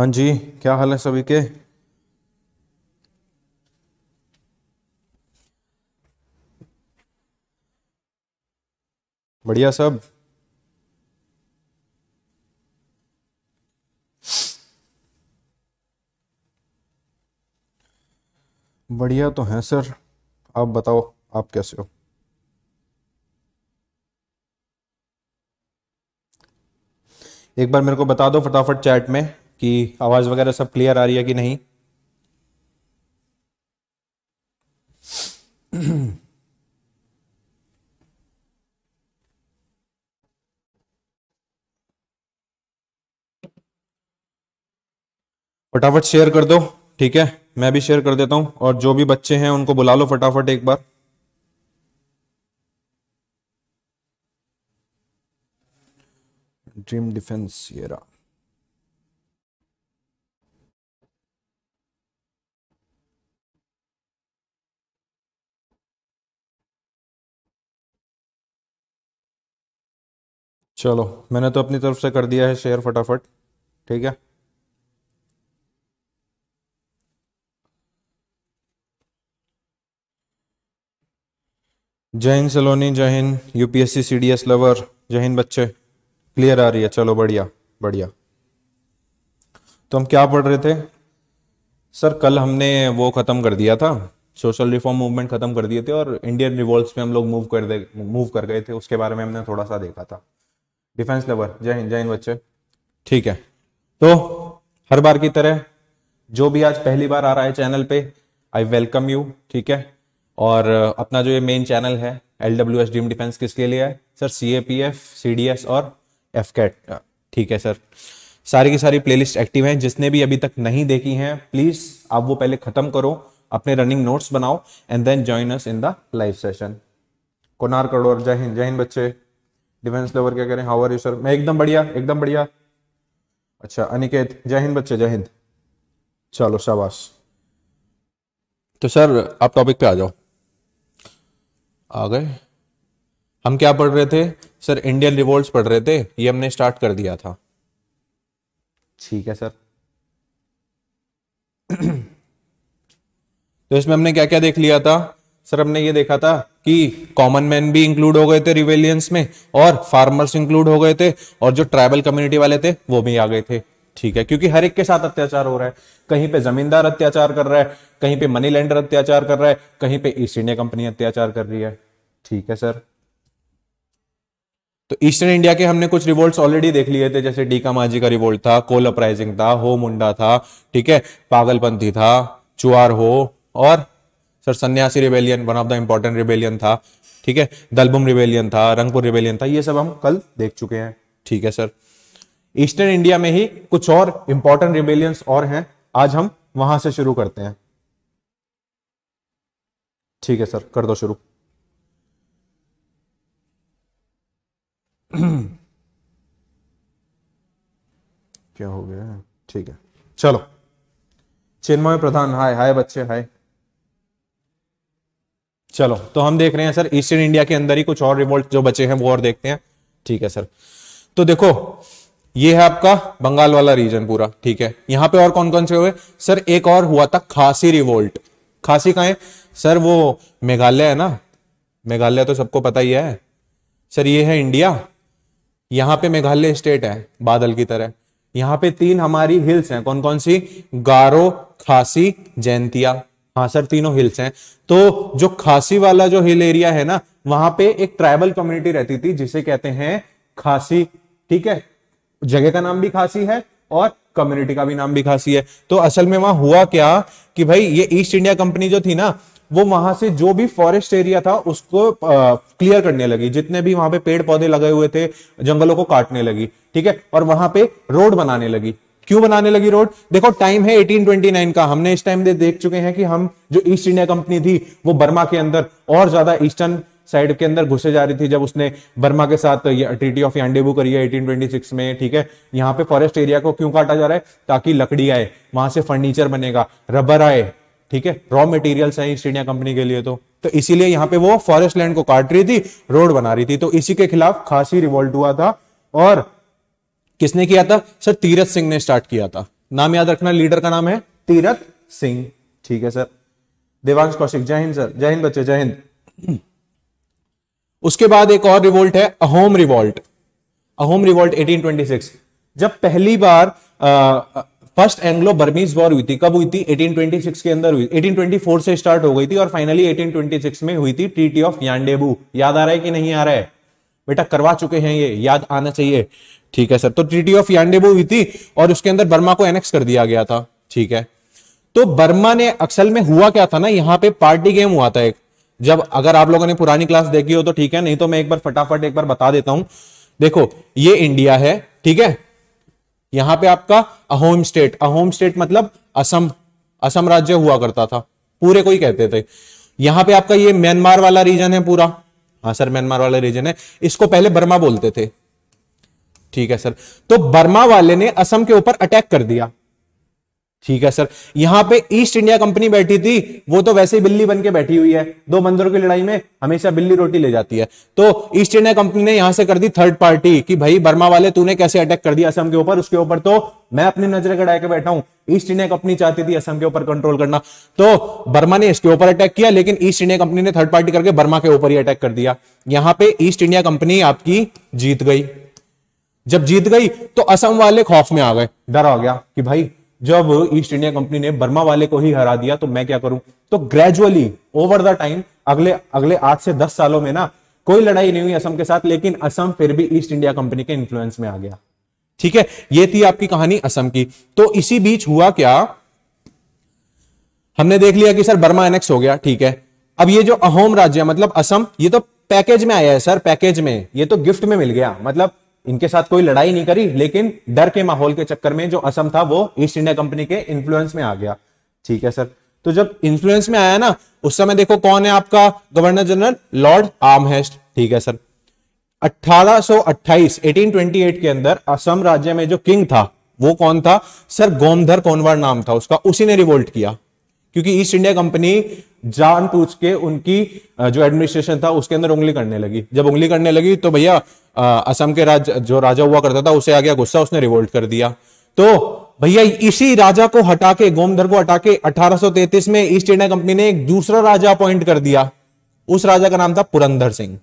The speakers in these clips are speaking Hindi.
हाँ जी क्या हाल है सभी के बढ़िया सब बढ़िया तो हैं सर आप बताओ आप कैसे हो एक बार मेरे को बता दो फटाफट चैट में कि आवाज़ वगैरह सब क्लियर आ रही है कि नहीं फटाफट शेयर कर दो ठीक है मैं भी शेयर कर देता हूं और जो भी बच्चे हैं उनको बुला लो फटाफट एक बार ड्रीम डिफेंस येरा चलो मैंने तो अपनी तरफ से कर दिया है शेयर फटाफट ठीक है जहिन सलोनी जहिन यूपीएससी सीडीएस लवर जहिन बच्चे क्लियर आ रही है चलो बढ़िया बढ़िया तो हम क्या पढ़ रहे थे सर कल हमने वो ख़त्म कर दिया था सोशल रिफॉर्म मूवमेंट ख़त्म कर दिए थे और इंडियन रिवॉल्व में हम लोग मूव कर दे मूव कर गए थे उसके बारे में हमने थोड़ा सा देखा था डिफेंस लवर जय हिंद जय हिंद बच्चे ठीक है तो हर बार की तरह जो भी आज पहली बार आ रहा है चैनल पे आई वेलकम यू ठीक है और uh, अपना जो ये मेन चैनल है एल डब्ल्यू एस डीम डिफेंस किसके लिए है sir C A P F C D S और एफ कैट ठीक है सर सारी की सारी प्लेलिस्ट एक्टिव हैं जिसने भी अभी तक नहीं देखी हैं प्लीज़ आप वो पहले ख़त्म करो अपने रनिंग नोट्स बनाओ and then join us in the live session कोनार करोड़ जय हिंद जय हिंद बच्चे डिफेंस लेवर क्या करें हाउ आर यू सर मैं एकदम बढ़िया एकदम बढ़िया अच्छा अनिकेत जय हिंद बच्चे जय हिंद चलो शाबाश तो सर आप टॉपिक पे आ जाओ आ गए हम क्या पढ़ रहे थे सर इंडियन रिवोल्ट पढ़ रहे थे ये हमने स्टार्ट कर दिया था ठीक है सर तो इसमें हमने क्या क्या देख लिया था सर हमने ये देखा था कि कॉमन मैन भी इंक्लूड हो गए थे रिवेलियंस में और फार्मर्स इंक्लूड हो गए थे और जो ट्राइबल कम्युनिटी वाले थे वो भी आ गए थे ठीक है क्योंकि हर एक के साथ अत्याचार हो रहा है कहीं पे जमींदार अत्याचार कर रहा है कहीं पे मनी लैंडर अत्याचार कर रहा है कहीं पे ईस्ट इंडिया कंपनी अत्याचार कर रही है ठीक है सर तो ईस्टर्न इंडिया के हमने कुछ रिवोल्ट ऑलरेडी देख लिए थे जैसे डीका माझी का रिवोल्ट था कोल अपराइजिंग था हो मुंडा था ठीक है पागलपंथी था चुआर हो और सर सन्यासी rebellion one of the important rebellion था ठीक है दलबुम रिवेलियन था रंगपुर रिवेलियन था ये सब हम कल देख चुके हैं ठीक है सर ईस्टर्न इंडिया में ही कुछ और इंपॉर्टेंट रिवेलियंस और हैं आज हम वहां से शुरू करते हैं ठीक है सर कर दो शुरू क्या हो गया ठीक है चलो चिन्मय प्रधान हाय हाय बच्चे हाय चलो तो हम देख रहे हैं सर ईस्टर्न इंडिया के अंदर ही कुछ और रिवोल्ट जो बचे हैं वो और देखते हैं ठीक है सर तो देखो ये है आपका बंगाल वाला रीजन पूरा ठीक है यहां पे और कौन कौन से हुए सर एक और हुआ था खासी रिवोल्ट खासी का है सर वो मेघालय है ना मेघालय तो सबको पता ही है सर ये है इंडिया यहां पे मेघालय स्टेट है बादल की तरह यहां पे तीन हमारी हिल्स हैं कौन कौन सी गारो खासी जैंतिया हाँ सर तीनों हिल्स हैं तो जो खासी वाला जो हिल एरिया है ना वहां पे एक ट्राइबल कम्युनिटी रहती थी जिसे कहते हैं खासी ठीक है जगह का नाम भी खासी है और कम्युनिटी का भी नाम भी खासी है तो असल में वहां हुआ क्या कि भाई ये ईस्ट इंडिया कंपनी जो थी ना वो वहां से जो भी फॉरेस्ट एरिया था उसको क्लियर करने लगी जितने भी वहां पे पेड़ पौधे लगे हुए थे जंगलों को काटने लगी ठीक है और वहां पे रोड बनाने लगी क्यों बनाने लगी रोड देखो टाइम है 1829 का हमने इस टाइम दे देख चुके हैं कि हम जो ईस्ट इंडिया कंपनी थी वो बर्मा के अंदर और ज्यादा ईस्टर्न साइड के अंदर घुसे जा रही थी जब उसने बर्मा के साथ ट्रीटी ऑफ यांडेबू करी है 1826 में ठीक है यहाँ पे फॉरेस्ट एरिया को क्यों काटा जा रहा है ताकि लकड़ी आए वहां से फर्नीचर बनेगा रबर आए ठीक है रॉ मटेरियल्स है ईस्ट इंडिया कंपनी के लिए तो तो इसीलिए यहाँ पे वो फॉरेस्ट लैंड को काट रही थी रोड बना रही थी तो इसी के खिलाफ खासी रिवोल्ट हुआ था और किसने किया था सर तीरथ सिंह ने स्टार्ट किया था नाम याद रखना लीडर का नाम है तीरथ सिंह ठीक है सर देवांश कौशिक जय हिंद सर जय हिंद बच्चे जय हिंद उसके बाद एक और रिवोल्ट है अहोम रिवोल्ट अहोम रिवोल्ट 1826 जब पहली बार फर्स्ट एंग्लो बर्मीज वॉर हुई थी कब हुई थी 1826 के अंदर हुई 1824 से स्टार्ट हो गई थी और फाइनली 1826 में हुई थी ट्रीटी ऑफ यांडेबू याद आ रहा है कि नहीं आ रहा है बेटा करवा चुके हैं ये याद आना चाहिए ठीक है सर तो ट्रीटी ऑफ यांडेबो हुई थी और उसके अंदर बर्मा को एनेक्स कर दिया गया था ठीक है तो बर्मा ने अक्सल में हुआ क्या था ना यहाँ पे पार्टी गेम हुआ था एक जब अगर आप लोगों ने पुरानी क्लास देखी हो तो ठीक है नहीं तो मैं एक बार फटाफट एक बार बता देता हूं देखो ये इंडिया है ठीक है यहां पे आपका अहोम स्टेट अहोम स्टेट मतलब असम असम राज्य हुआ करता था पूरे को ही कहते थे यहां पे आपका ये म्यांमार वाला रीजन है पूरा हाँ सर म्यांमार वाला रीजन है इसको पहले बर्मा बोलते थे ठीक है सर तो बर्मा वाले ने असम के ऊपर अटैक कर दिया ठीक है सर यहां पे ईस्ट इंडिया कंपनी बैठी थी वो तो वैसे ही बिल्ली बन के बैठी हुई है दो मंदिरों की लड़ाई में हमेशा बिल्ली रोटी ले जाती है तो ईस्ट इंडिया कंपनी ने यहां से कर दी थर्ड पार्टी कि भाई बर्मा वाले तूने कैसे अटैक कर दिया असम के ऊपर उसके ऊपर तो मैं अपनी नजर गड़ा के बैठा हूं ईस्ट इंडिया कंपनी चाहती थी असम के ऊपर कंट्रोल करना तो बर्मा ने इसके ऊपर अटैक किया लेकिन ईस्ट इंडिया कंपनी ने थर्ड पार्टी करके बर्मा के ऊपर ही अटैक कर दिया यहां पर ईस्ट इंडिया कंपनी आपकी जीत गई जब जीत गई तो असम वाले खौफ में आ गए डर आ गया कि भाई जब ईस्ट इंडिया कंपनी ने बर्मा वाले को ही हरा दिया तो मैं क्या करूं तो ग्रेजुअली ओवर द टाइम अगले अगले आठ से दस सालों में ना कोई लड़ाई नहीं हुई असम के साथ लेकिन असम फिर भी ईस्ट इंडिया कंपनी के इन्फ्लुएंस में आ गया ठीक है ये थी आपकी कहानी असम की तो इसी बीच हुआ क्या हमने देख लिया कि सर बर्मा एनेक्स हो गया ठीक है अब ये जो अहोम राज्य मतलब असम ये तो पैकेज में आया है सर पैकेज में ये तो गिफ्ट में मिल गया मतलब इनके साथ कोई लड़ाई नहीं करी लेकिन डर के माहौल के चक्कर में जो असम था वो ईस्ट इंडिया कंपनी के इन्फ्लुएंस में आ गया ठीक है सर तो जब इन्फ्लुएंस में आया ना उस समय देखो कौन है आपका गवर्नर जनरल लॉर्ड आर्महेस्ट ठीक है सर 1828 1828 के अंदर असम राज्य में जो किंग था वो कौन था सर गोमधर कोनवर नाम था उसका उसी ने रिवोल्ट किया क्योंकि ईस्ट इंडिया कंपनी जान पूछ के उनकी जो एडमिनिस्ट्रेशन था उसके अंदर उंगली करने लगी जब उंगली करने लगी तो भैया असम के राज जो राजा हुआ करता था उसे आ गया गुस्सा उसने रिवोल्ट कर दिया तो भैया इसी राजा को हटा के गोमधर को हटा के 1833 में ईस्ट इंडिया कंपनी ने एक दूसरा राजा अपॉइंट कर दिया उस राजा का नाम था पुरंदर सिंह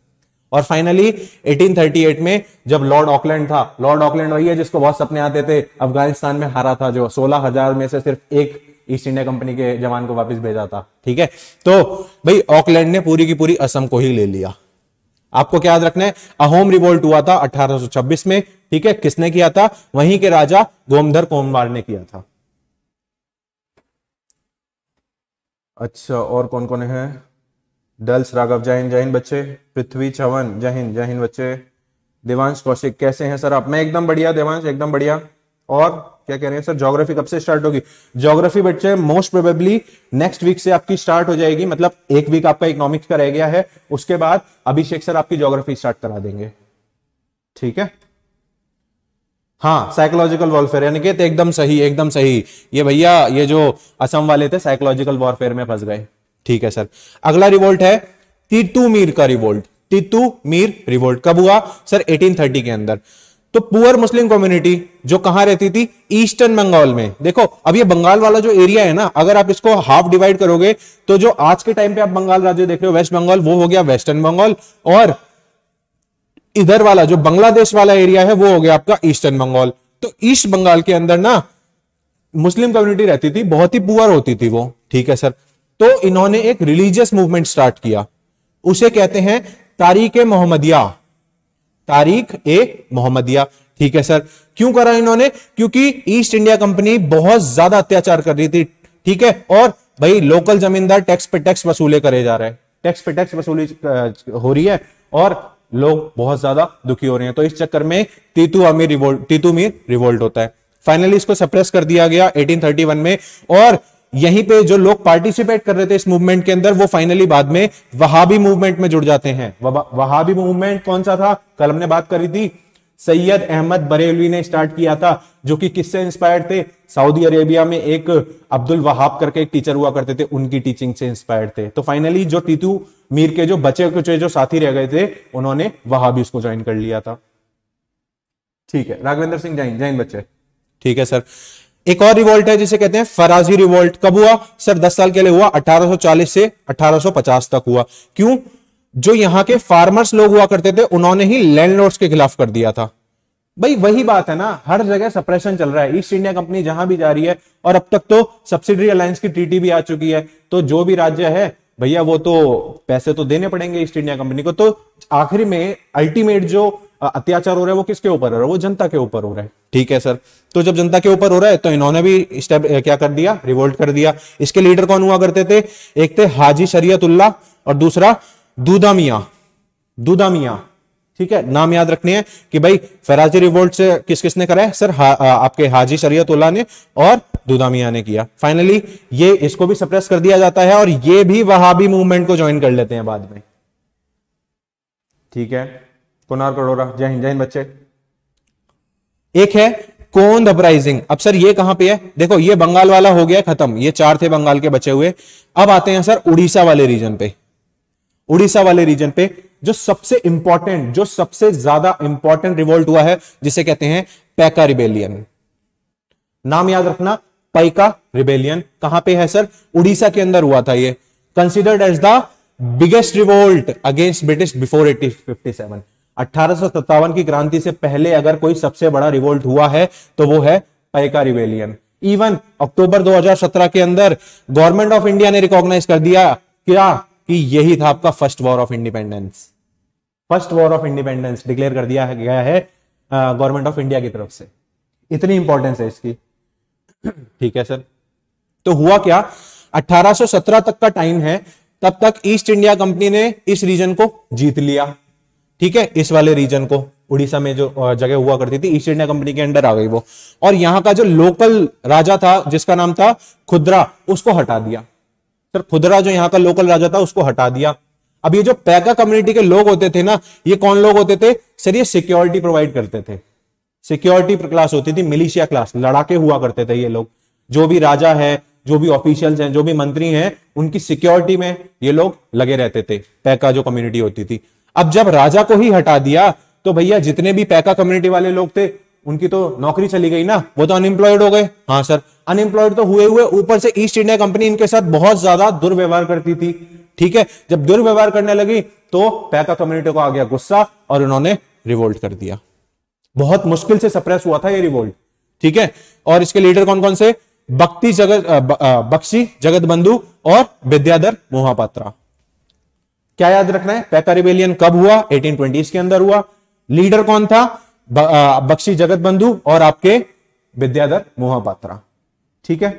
और फाइनली 1838 में जब लॉर्ड ऑकलैंड था लॉर्ड ऑकलैंड वही है जिसको बहुत सपने आते थे अफगानिस्तान में हारा था जो सोलह हजार में से सिर्फ एक ईस्ट इंडिया कंपनी के जवान को वापस भेजा था ठीक है तो भाई ऑकलैंड ने पूरी की पूरी असम को ही ले लिया आपको क्या याद रखना है अहोम रिवोल्ट हुआ था 1826 में ठीक है किसने किया था वहीं के राजा गोमधर कोमवार ने किया था अच्छा और कौन कौन है डल्स राघव जैन जैन बच्चे पृथ्वी चवन जैन जैन बच्चे देवांश कौशिक कैसे हैं सर आप मैं एकदम बढ़िया देवांश एकदम बढ़िया और क्या कह रहे हैं सर ज्योग्राफी कब से स्टार्ट होगी ज्योग्राफी बच्चे मोस्ट प्रोबेबली नेक्स्ट वीक से आपकी स्टार्ट हो जाएगी मतलब एक वीक आपका इकोनॉमिक्स का रह गया है उसके बाद अभिषेक सर आपकी ज्योग्राफी स्टार्ट करा देंगे ठीक है हाँ साइकोलॉजिकल वॉरफेयर यानी कि एकदम सही एकदम सही ये भैया ये जो असम वाले थे साइकोलॉजिकल वॉरफेयर में फंस गए ठीक है सर अगला रिवोल्ट है तीतू मीर का रिवोल्ट तीतू मीर रिवोल्ट कब हुआ सर 1830 के अंदर तो पुअर मुस्लिम कम्युनिटी जो कहां रहती थी ईस्टर्न बंगाल में देखो अब ये बंगाल वाला जो एरिया है ना अगर आप इसको हाफ डिवाइड करोगे तो जो आज के टाइम पे आप बंगाल राज्य देख रहे हो वेस्ट बंगाल वो हो गया वेस्टर्न बंगाल और इधर वाला जो बांग्लादेश वाला एरिया है वो हो गया आपका ईस्टर्न बंगाल तो ईस्ट बंगाल के अंदर ना मुस्लिम कम्युनिटी रहती थी बहुत ही पुअर होती थी वो ठीक है सर तो इन्होंने एक रिलीजियस मूवमेंट स्टार्ट किया उसे कहते हैं तारीख मोहम्मदिया तारीख ए मोहम्मदिया ठीक है सर क्यों करा इन्होंने क्योंकि ईस्ट इंडिया कंपनी बहुत ज्यादा अत्याचार कर रही थी ठीक है और भाई लोकल जमींदार टैक्स पे टैक्स वसूले करे जा रहे हैं टैक्स पे टैक्स वसूली हो रही है और लोग बहुत ज्यादा दुखी हो रहे हैं तो इस चक्कर में तीतु अमीर रिवोल्ट तीतु मीर रिवोल्ट होता है फाइनली इसको सप्रेस कर दिया गया 1831 में और यहीं पे जो लोग पार्टिसिपेट कर रहे थे इस मूवमेंट के अंदर वो फाइनली बाद में वहाबी मूवमेंट में जुड़ जाते हैं वहाबी मूवमेंट कौन सा था कल हमने बात करी थी सैयद अहमद बरेलवी ने स्टार्ट किया था जो कि किससे इंस्पायर्ड थे सऊदी अरेबिया में एक अब्दुल वहाब करके एक टीचर हुआ करते थे उनकी टीचिंग से इंस्पायर्ड थे तो फाइनली जो टीतू मीर के जो बचे कुचे जो साथी रह गए थे उन्होंने वहां भी उसको ज्वाइन कर लिया था ठीक है राघवेंद्र सिंह जैन जैन बच्चे ठीक है सर एक और रिवोल्ट है जिसे कहते हैं फराजी रिवोल्ट कब हुआ सर 10 साल के लिए हुआ 1840 से 1850 तक हुआ क्यों जो यहां के फार्मर्स लोग हुआ करते थे उन्होंने ही लैंडलॉर्ड्स के खिलाफ कर दिया था भाई वही बात है ना हर जगह सप्रेशन चल रहा है ईस्ट इंडिया कंपनी जहां भी जा रही है और अब तक तो सब्सिडरी अलायंस की ट्रीटी भी आ चुकी है तो जो भी राज्य है भैया वो तो पैसे तो देने पड़ेंगे ईस्ट इंडिया कंपनी को तो आखिरी में अल्टीमेट जो अत्याचार हो रहा है वो किसके ऊपर हो रहा है वो जनता के ऊपर हो रहा है ठीक है सर तो जब जनता के ऊपर हो रहा है तो इन्होंने भी स्टेप क्या कर दिया रिवोल्ट कर दिया इसके लीडर कौन हुआ करते थे एक थे हाजी शरीयतुल्ला और दूसरा दूदा मिया दूदा मिया ठीक है नाम याद रखने हैं कि भाई फराजी रिवोल्ट से किस किसने करा है सर हा, आ, आपके हाजी शरीयतुल्ला ने और दुदामिया ने किया फाइनली ये इसको भी सप्रेस कर दिया जाता है और ये भी वहाबी मूवमेंट को ज्वाइन कर लेते हैं बाद में ठीक है कुनार करोरा जय हिंद जय हिंद बच्चे एक है कोंद अपराइजिंग अब सर ये कहां पे है देखो ये बंगाल वाला हो गया खत्म ये चार थे बंगाल के बचे हुए अब आते हैं सर उड़ीसा वाले रीजन पे उड़ीसा वाले रीजन पे जो सबसे इंपॉर्टेंट जो सबसे ज्यादा इंपॉर्टेंट रिवोल्ट हुआ है जिसे कहते हैं पैका रिबेलियन नाम याद रखना पैका रिबेलियन कहां पे है सर उड़ीसा के अंदर हुआ था ये considered as the biggest revolt against British before eighteen fifty seven अठारह की क्रांति से पहले अगर कोई सबसे बड़ा रिवोल्ट हुआ है तो वो है पैका रिवेलियन इवन अक्टूबर 2017 के अंदर गवर्नमेंट ऑफ इंडिया ने रिकॉग्नाइज कर दिया क्या कि यही था आपका first war of independence first war of independence declare कर दिया गया है गवर्नमेंट ऑफ इंडिया की तरफ से इतनी इंपॉर्टेंस है इसकी ठीक है सर तो हुआ क्या 1817 तक का टाइम है तब तक ईस्ट इंडिया कंपनी ने इस रीजन को जीत लिया ठीक है इस वाले रीजन को उड़ीसा में जो जगह हुआ करती थी ईस्ट इंडिया कंपनी के अंडर आ गई वो और यहाँ का जो लोकल राजा था जिसका नाम था खुदरा उसको हटा दिया सर खुदरा जो यहाँ का लोकल राजा था उसको हटा दिया अब ये जो पैका कम्युनिटी के लोग होते थे ना ये कौन लोग होते थे सर ये सिक्योरिटी प्रोवाइड करते थे सिक्योरिटी क्लास होती थी मिलिशिया क्लास लड़ाके हुआ करते थे ये लोग जो भी राजा है जो भी ऑफिशियल्स हैं जो भी मंत्री हैं उनकी सिक्योरिटी में ये लोग लगे रहते थे पैका जो कम्युनिटी होती थी अब जब राजा को ही हटा दिया तो भैया जितने भी पैका कम्युनिटी वाले लोग थे उनकी तो नौकरी चली गई ना वो तो अनएम्प्लॉयड हो गए हाँ सर अनएम्प्लॉयड तो हुए हुए ऊपर से ईस्ट इंडिया कंपनी इनके साथ बहुत ज्यादा दुर्व्यवहार करती थी ठीक है जब दुर्व्यवहार करने लगी तो पैका कम्युनिटी को आ गया गुस्सा और उन्होंने रिवोल्ट कर दिया बहुत मुश्किल से सप्रेस हुआ था ये रिवोल्ट ठीक है और इसके लीडर कौन कौन से बक्ति जगत बक्सी जगत बंधु और विद्याधर मोहापात्रा क्या याद रखना है पैका रिवेलियन कब हुआ एटीन के अंदर हुआ लीडर कौन था बक्शी जगत बंधु और आपके विद्याधर मोहापात्रा ठीक है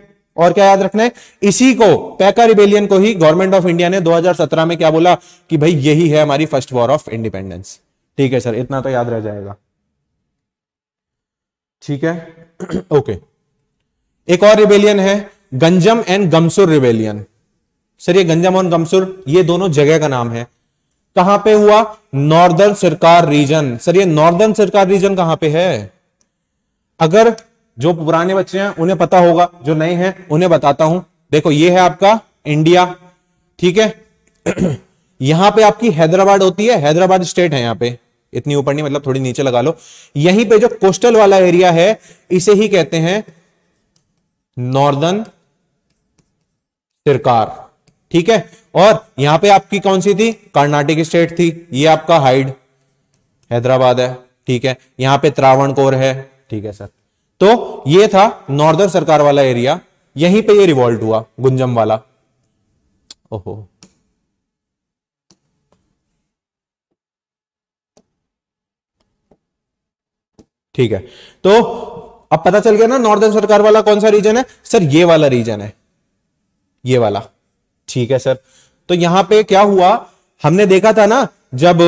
और क्या याद रखना है इसी को पैका रिबेलियन को ही गवर्नमेंट ऑफ इंडिया ने 2017 में क्या बोला कि भाई यही है हमारी फर्स्ट वॉर ऑफ इंडिपेंडेंस ठीक है सर इतना तो याद रह जाएगा ठीक है ओके एक और रिबेलियन है Ganjam and Gumsur rebellion sir ये गंजाम और गमसुर ये दोनों जगह का नाम है कहां पे हुआ नॉर्दर्न सरकार रीजन सर ये नॉर्दर्न सरकार रीजन कहां पे है अगर जो पुराने बच्चे हैं उन्हें पता होगा जो नए हैं उन्हें बताता हूं देखो ये है आपका इंडिया ठीक है यहां पे आपकी हैदराबाद होती है हैदराबाद स्टेट है यहां पे इतनी ऊपर नहीं मतलब थोड़ी नीचे लगा लो यहीं पे जो कोस्टल वाला एरिया है इसे ही कहते हैं नॉर्दर्न सरकार ठीक है और यहां पे आपकी कौन सी थी कर्नाटक स्टेट थी ये आपका हाइड हैदराबाद है ठीक है यहां पे कोर है ठीक है सर तो ये था नॉर्दर्न सरकार वाला एरिया यहीं पे ये रिवॉल्ट हुआ गुंजम वाला ओहो ठीक है तो अब पता चल गया ना नॉर्दर्न सरकार वाला कौन सा रीजन है सर ये वाला रीजन है ये वाला ठीक है सर तो यहां पे क्या हुआ हमने देखा था ना जब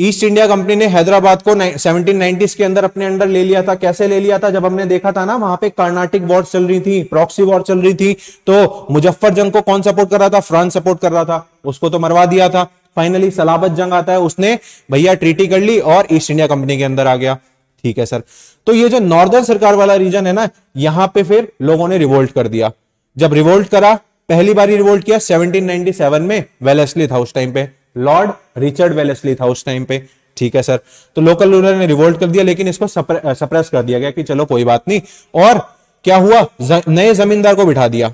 ईस्ट इंडिया कंपनी ने हैदराबाद को 1790s के अंदर अपने अंडर ले लिया था कैसे ले लिया था जब हमने देखा था ना वहां पे कर्नाटिक वॉर चल रही थी प्रॉक्सी वॉर चल रही थी तो मुजफ्फर जंग को कौन सपोर्ट कर रहा था फ्रांस सपोर्ट कर रहा था उसको तो मरवा दिया था फाइनली सलाबत जंग आता है उसने भैया ट्रीटी कर ली और ईस्ट इंडिया कंपनी के अंदर आ गया ठीक है सर तो ये जो नॉर्दर्न सरकार वाला रीजन है ना यहां पे फिर लोगों ने रिवोल्ट कर दिया जब रिवोल्ट करा पहली बार रिवोल्ट किया 1797 में वेलेसली था उस टाइम पे लॉर्ड रिचर्ड वेलेसली था उस टाइम पे ठीक है सर तो लोकल रूलर ने रिवोल्ट कर दिया लेकिन इसको सप्रे, सप्रेस कर दिया गया कि चलो कोई बात नहीं और क्या हुआ ज, नए जमींदार को बिठा दिया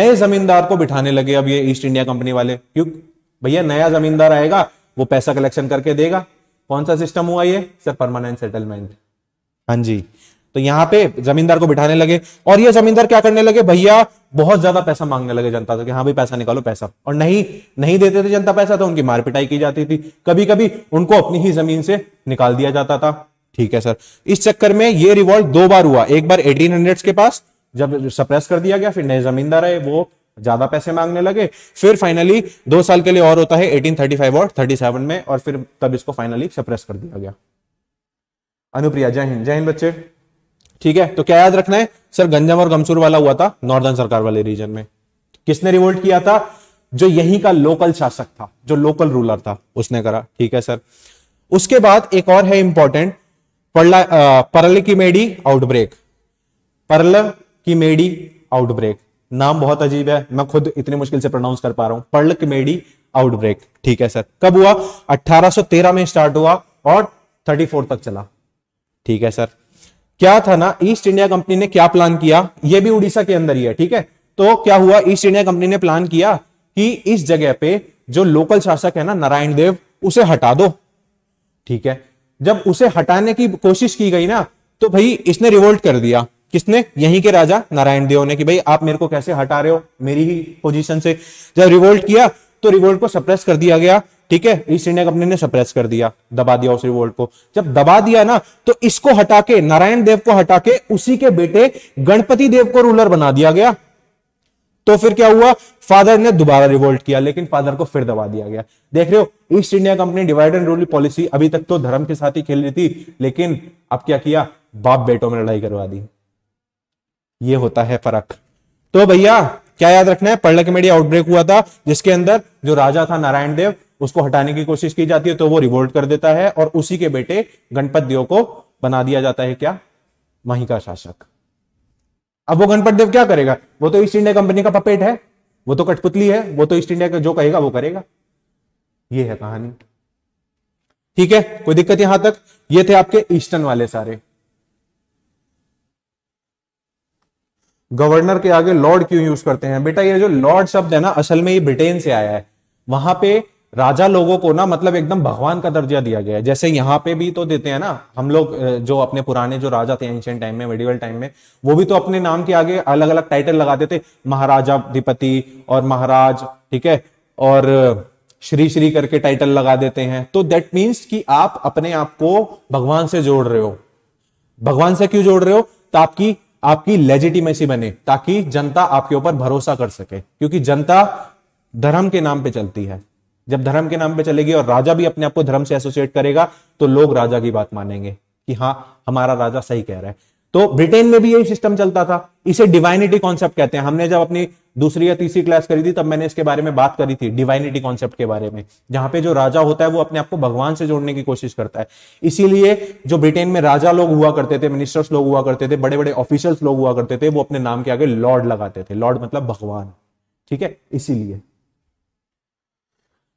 नए जमींदार को बिठाने लगे अब ये ईस्ट इंडिया कंपनी वाले क्यों भैया नया जमींदार आएगा वो पैसा कलेक्शन करके देगा कौन सा सिस्टम हुआ ये सर परमानेंट सेटलमेंट हाँ जी तो यहां पे जमींदार को बिठाने लगे और ये जमींदार क्या करने लगे भैया बहुत ज्यादा पैसा मांगने लगे जनता से कि हाँ भाई पैसा निकालो पैसा और नहीं नहीं देते थे जनता पैसा तो उनकी मारपिटाई की जाती थी कभी कभी उनको अपनी ही जमीन से निकाल दिया जाता था ठीक है सर इस चक्कर में ये रिवॉल्ट दो बार हुआ एक बार एटीन के पास जब सप्रेस कर दिया गया फिर नए जमींदार आए वो ज्यादा पैसे मांगने लगे फिर फाइनली दो साल के लिए और होता है 1835 और 37 में और फिर तब इसको फाइनली सप्रेस कर दिया गया अनुप्रिया जय हिंद जय हिंद बच्चे ठीक है तो क्या याद रखना है सर गंजम और गमसूर वाला हुआ था नॉर्दर्न सरकार वाले रीजन में किसने रिवोल्ट किया था जो यहीं का लोकल शासक था जो लोकल रूलर था उसने करा ठीक है सर उसके बाद एक और है इंपॉर्टेंट परल की मेडी आउटब्रेक परल की मेडी आउटब्रेक नाम बहुत अजीब है मैं खुद इतनी मुश्किल से प्रोनाउंस कर पा रहा हूं पर्ल की मेडी आउटब्रेक ठीक है सर कब हुआ 1813 में स्टार्ट हुआ और 34 तक चला ठीक है सर क्या था ना ईस्ट इंडिया कंपनी ने क्या प्लान किया यह भी उड़ीसा के अंदर ही है ठीक है तो क्या हुआ ईस्ट इंडिया कंपनी ने प्लान किया कि इस जगह पे जो लोकल शासक है ना नारायण देव उसे हटा दो ठीक है जब उसे हटाने की कोशिश की गई ना तो भाई इसने रिवोल्ट कर दिया किसने यहीं के राजा नारायण देव ने कि भाई आप मेरे को कैसे हटा रहे हो मेरी ही पोजीशन से जब रिवोल्ट किया तो रिवोल्ट को सप्रेस कर दिया गया ठीक है ईस्ट इंडिया कंपनी ने सप्रेस कर दिया दबा दिया उस रिवोल्ट को जब दबा दिया ना तो इसको हटा के नारायण देव को हटा के उसी के बेटे गणपति देव को रूलर बना दिया गया तो फिर क्या हुआ फादर ने दोबारा रिवोल्ट किया लेकिन फादर को फिर दबा दिया गया देख रहे हो East India Company divide and rule policy अभी तक तो धर्म के साथ ही खेल रही थी लेकिन अब क्या किया बाप बेटों में लड़ाई करवा दी ये होता है फर्क तो भैया क्या याद रखना है के मेडिया आउटब्रेक हुआ था जिसके अंदर जो राजा था नारायण देव उसको हटाने की कोशिश की जाती है तो वो रिवोल्ट कर देता है और उसी के बेटे गणपत देव को बना दिया जाता है क्या माही का शासक अब वो गणपत देव क्या करेगा वो तो ईस्ट इंडिया कंपनी का पपेट है वो तो कठपुतली है वो तो ईस्ट इंडिया का जो कहेगा वो करेगा ये है कहानी ठीक है कोई दिक्कत यहां तक ये थे आपके ईस्टर्न वाले सारे गवर्नर के आगे लॉर्ड क्यों यूज करते हैं बेटा ये जो लॉर्ड शब्द है ना असल में ये ब्रिटेन से आया है वहां पे राजा लोगों को ना मतलब एकदम भगवान का दर्जा दिया गया है जैसे यहाँ पे भी तो देते हैं ना हम लोग जो अपने पुराने जो राजा थे एंशियंट टाइम में मेडिवल टाइम में वो भी तो अपने नाम के आगे अलग अलग टाइटल लगा देते अधिपति और महाराज ठीक है और श्री श्री करके टाइटल लगा देते हैं तो दैट मीन्स कि आप अपने आप को भगवान से जोड़ रहे हो भगवान से क्यों जोड़ रहे हो ताकि आपकी लेजिटिमेसी बने ताकि जनता आपके ऊपर भरोसा कर सके क्योंकि जनता धर्म के नाम पे चलती है जब धर्म के नाम पे चलेगी और राजा भी अपने आप को धर्म से एसोसिएट करेगा तो लोग राजा की बात मानेंगे कि हाँ हमारा राजा सही कह रहा है तो ब्रिटेन में भी यही सिस्टम चलता था इसे डिवाइनिटी कॉन्सेप्ट कहते हैं हमने जब अपनी दूसरी या तीसरी क्लास करी थी तब मैंने इसके बारे में बात करी थी डिवाइनिटी कॉन्सेप्ट के बारे में जहां पे जो राजा होता है वो अपने आप को भगवान से जोड़ने की कोशिश करता है इसीलिए जो ब्रिटेन में राजा लोग हुआ करते थे मिनिस्टर्स लोग हुआ करते थे बड़े बड़े ऑफिशियल्स लोग हुआ करते थे वो अपने नाम के आगे लॉर्ड लगाते थे लॉर्ड मतलब भगवान ठीक है इसीलिए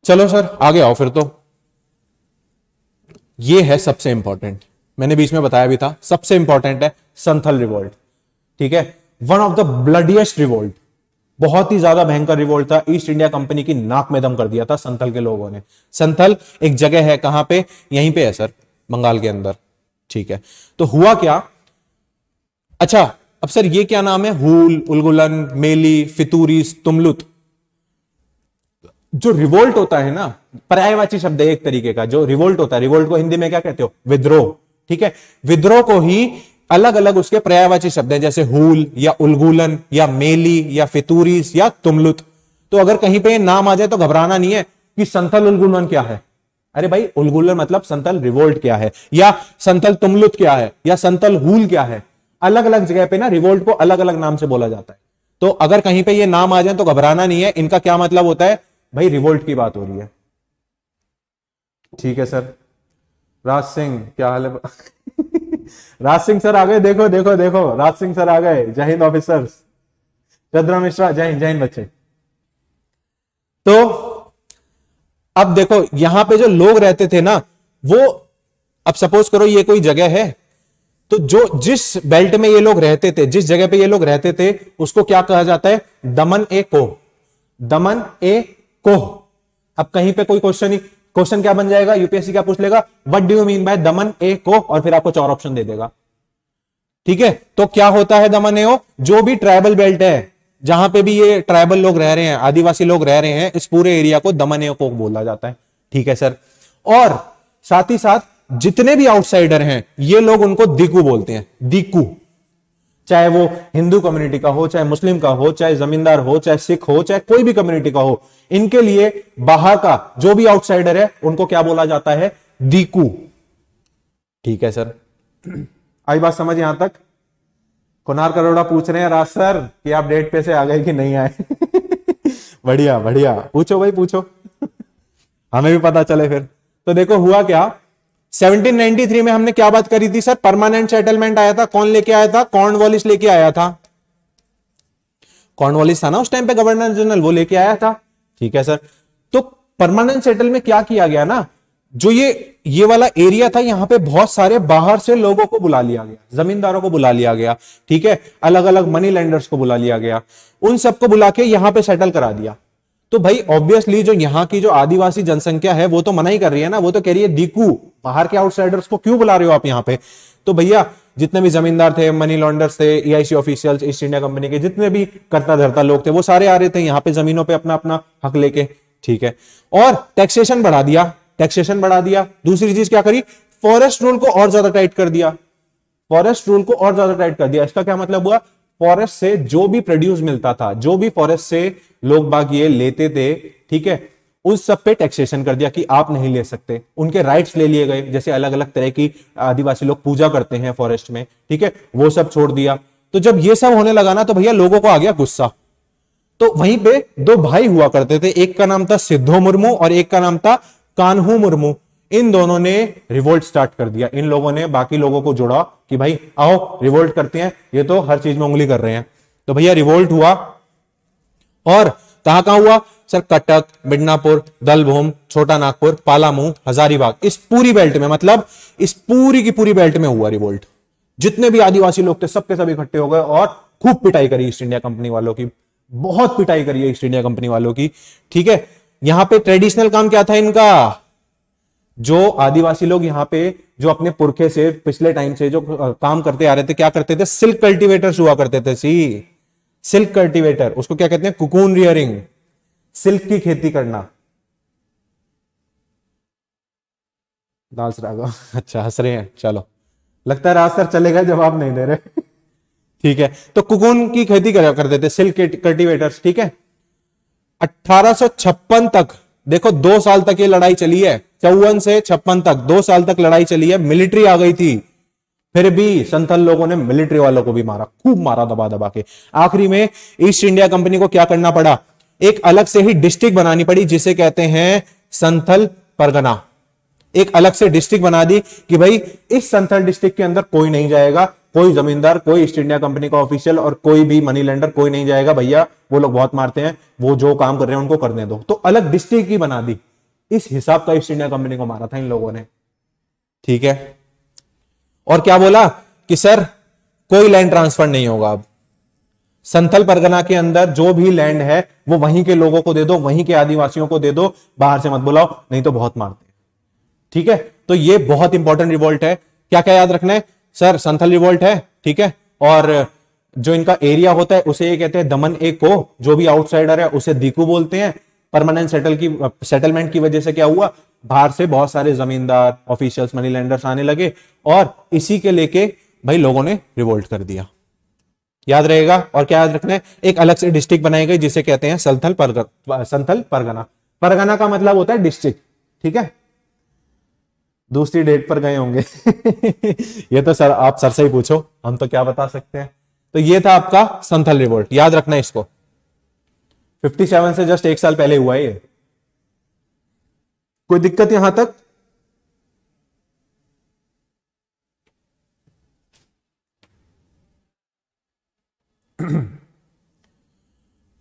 चलो सर आगे आओ फिर तो ये है सबसे इंपॉर्टेंट मैंने बीच में बताया भी था सबसे इंपॉर्टेंट है संथल रिवोल्ट ठीक है one of the bloodiest revolt बहुत ही ज्यादा भयंकर रिवोल्ट था ईस्ट इंडिया कंपनी की नाक में दम कर दिया था संथल के लोगों ने संथल एक जगह है कहां पे यहीं पे है सर बंगाल के अंदर ठीक है तो हुआ क्या अच्छा अब सर ये क्या नाम है हुल उलगुलन मेली फितूरी तुमलुत जो रिवोल्ट होता है ना पर्यायवाची शब्द है एक तरीके का जो रिवोल्ट होता है रिवोल्ट को हिंदी में क्या कहते हो विद्रोह ठीक है विद्रोह को ही अलग अलग उसके पर्यायवाची शब्द हैं जैसे हुल या उलगुलन या मेली या फितूरिस या तुमलुत तो अगर कहीं पे नाम आ जाए तो घबराना नहीं है कि संथल उलगुलन क्या है अरे भाई उलगुलन मतलब संथल रिवोल्ट क्या है या संथल तुमलुत क्या है या संथल हुल क्या है अलग अलग जगह पे ना रिवोल्ट को अलग अलग नाम से बोला जाता है तो अगर कहीं पे ये नाम आ जाए तो घबराना नहीं है इनका क्या मतलब होता है भाई रिवोल्ट की बात हो रही है ठीक है सर राज सिंह क्या हाल है राज सिंह सर आ गए देखो देखो देखो राज सिंह सर आ गए जय हिंद ऑफिसर्स चंद्रा मिश्रा जय हिंद जय हिंद बच्चे तो अब देखो यहां पे जो लोग रहते थे ना वो अब सपोज करो ये कोई जगह है तो जो जिस बेल्ट में ये लोग रहते थे जिस जगह पे ये लोग रहते थे उसको क्या कहा जाता है दमन ए को दमन ए को अब कहीं पे कोई क्वेश्चन ही क्वेश्चन क्या बन जाएगा यूपीएससी क्या पूछ लेगा what do you mean by दमन ए को और फिर आपको चार ऑप्शन दे देगा ठीक है तो क्या होता है दमन ए जो भी ट्राइबल बेल्ट है जहां पे भी ये ट्राइबल लोग रह रहे हैं आदिवासी लोग रह रहे हैं इस पूरे एरिया को दमन ए को बोला जाता है ठीक है सर और साथ ही साथ जितने भी आउटसाइडर हैं ये लोग उनको दिकू बोलते हैं दिकू चाहे वो हिंदू कम्युनिटी का हो चाहे मुस्लिम का हो चाहे जमींदार हो चाहे सिख हो चाहे कोई भी कम्युनिटी का हो इनके लिए बाहर का जो भी आउटसाइडर है उनको क्या बोला जाता है दीकू ठीक है सर आई बात समझ यहां तक कुनार करोड़ा पूछ रहे हैं राज सर कि आप डेट पे से आ गए कि नहीं आए बढ़िया बढ़िया पूछो भाई पूछो हमें भी पता चले फिर तो देखो हुआ क्या 1793 में हमने क्या बात करी थी सर परमानेंट सेटलमेंट आया था कौन लेके आया था कॉर्न वॉलिस लेके आया था कॉर्न वॉलिस था ना उस टाइम पे गवर्नर जनरल वो लेके आया था ठीक है सर तो परमानेंट सेटल में क्या किया गया ना जो ये ये वाला एरिया था यहाँ पे बहुत सारे बाहर से लोगों को बुला लिया गया जमींदारों को बुला लिया गया ठीक है अलग अलग मनी लैंडर्स को बुला लिया गया उन सबको बुला के यहाँ पे सेटल करा दिया तो भाई ऑब्वियसली जो यहाँ की जो आदिवासी जनसंख्या है वो तो मना ही कर रही है ना वो तो कह रही है दीकू बाहर के आउटसाइडर्स को क्यों बुला रहे हो आप यहाँ पे तो भैया जितने भी जमींदार थे मनी लॉन्डर्स थे EIC officials East India Company के जितने भी करता धरता लोग थे वो सारे आ रहे थे यहाँ पे जमीनों पे अपना अपना हक लेके ठीक है और टैक्सेशन बढ़ा दिया टैक्सेशन बढ़ा दिया दूसरी चीज क्या करी फॉरेस्ट रूल को और ज्यादा टाइट कर दिया फॉरेस्ट रूल को और ज्यादा टाइट कर दिया इसका क्या मतलब हुआ फॉरेस्ट से जो भी प्रोड्यूस मिलता था जो भी फॉरेस्ट से लोग बाग ये लेते थे ठीक है उस सब पे टैक्सेशन कर दिया कि आप नहीं ले सकते उनके राइट्स ले लिए गए जैसे अलग अलग तरह की आदिवासी लोग पूजा करते हैं फॉरेस्ट में ठीक है वो सब छोड़ दिया तो जब ये सब होने लगा ना तो भैया लोगों को आ गया गुस्सा तो वहीं पे दो भाई हुआ करते थे एक का नाम था सिद्धो मुर्मू और एक का नाम था कान्हू मुर्मू इन दोनों ने रिवोल्ट स्टार्ट कर दिया इन लोगों ने बाकी लोगों को जोड़ा कि भाई आओ रिवोल्ट करते हैं ये तो हर चीज में उंगली कर रहे हैं तो भैया रिवोल्ट हुआ और कहा कहां हुआ सर कटक मिडनापुर दलभूम छोटा नागपुर पालामू हजारीबाग इस पूरी बेल्ट में मतलब इस पूरी की पूरी बेल्ट में हुआ रिवोल्ट जितने भी आदिवासी लोग थे सबके सब इकट्ठे हो गए और खूब पिटाई करी ईस्ट इंडिया कंपनी वालों की बहुत पिटाई करी है ईस्ट इंडिया कंपनी वालों की ठीक है यहां पे ट्रेडिशनल काम क्या था इनका जो आदिवासी लोग यहां पे जो अपने पुरखे से पिछले टाइम से जो काम करते आ रहे थे क्या करते थे सिल्क कल्टीवेटर्स हुआ करते थे सी सिल्क कल्टीवेटर उसको क्या कहते हैं कुकून रियरिंग सिल्क की खेती करना अच्छा हंस रहे हैं चलो लगता है रास्ता चलेगा चले गए जवाब नहीं दे रहे ठीक है तो कुकून की खेती कर, देते थे सिल्क कल्टीवेटर्स ठीक है 1856 तक देखो दो साल तक ये लड़ाई चली है चौवन से छप्पन तक दो साल तक लड़ाई चली है मिलिट्री आ गई थी फिर भी संथल लोगों ने मिलिट्री वालों को भी मारा खूब मारा दबा दबा के आखिरी में ईस्ट इंडिया कंपनी को क्या करना पड़ा एक अलग से ही डिस्ट्रिक्ट बनानी पड़ी जिसे कहते हैं संथल परगना एक अलग से डिस्ट्रिक्ट बना दी कि भाई इस संथल डिस्ट्रिक्ट के अंदर कोई नहीं जाएगा कोई जमींदार कोई ईस्ट इंडिया कंपनी का ऑफिशियल और कोई भी मनी लेंडर कोई नहीं जाएगा भैया वो लोग बहुत मारते हैं वो जो काम कर रहे हैं उनको करने दो तो अलग डिस्ट्रिक्ट ही बना दी इस हिसाब का ईस्ट इंडिया कंपनी को मारा था इन लोगों ने ठीक है और क्या बोला कि सर कोई लैंड ट्रांसफर नहीं होगा अब संथल परगना के अंदर जो भी लैंड है वो वहीं के लोगों को दे दो वहीं के आदिवासियों को दे दो बाहर से मत बुलाओ नहीं तो बहुत मारते ठीक है तो ये बहुत इंपॉर्टेंट रिवोल्ट है क्या क्या याद रखना है सर संथल रिवोल्ट है ठीक है और जो इनका एरिया होता है उसे ये कहते हैं दमन ए को जो भी आउटसाइडर है उसे दीकू बोलते हैं परमानेंट सेटल की सेटलमेंट की वजह से क्या हुआ बाहर से बहुत सारे जमींदार ऑफिशियल्स मनी लेंडर्स आने लगे और इसी के लेके भाई लोगों ने रिवोल्ट कर दिया याद रहेगा और क्या याद रखना है एक अलग से डिस्ट्रिक्ट बनाई गई जिसे कहते हैं संथल परगना संथल परगना परगना का मतलब होता है डिस्ट्रिक्ट ठीक है दूसरी डेट पर गए होंगे ये तो सर आप सर से ही पूछो हम तो क्या बता सकते हैं तो ये था आपका संथल रिवोल्ट याद रखना इसको फिफ्टी सेवन से जस्ट एक साल पहले हुआ है कोई दिक्कत यहां तक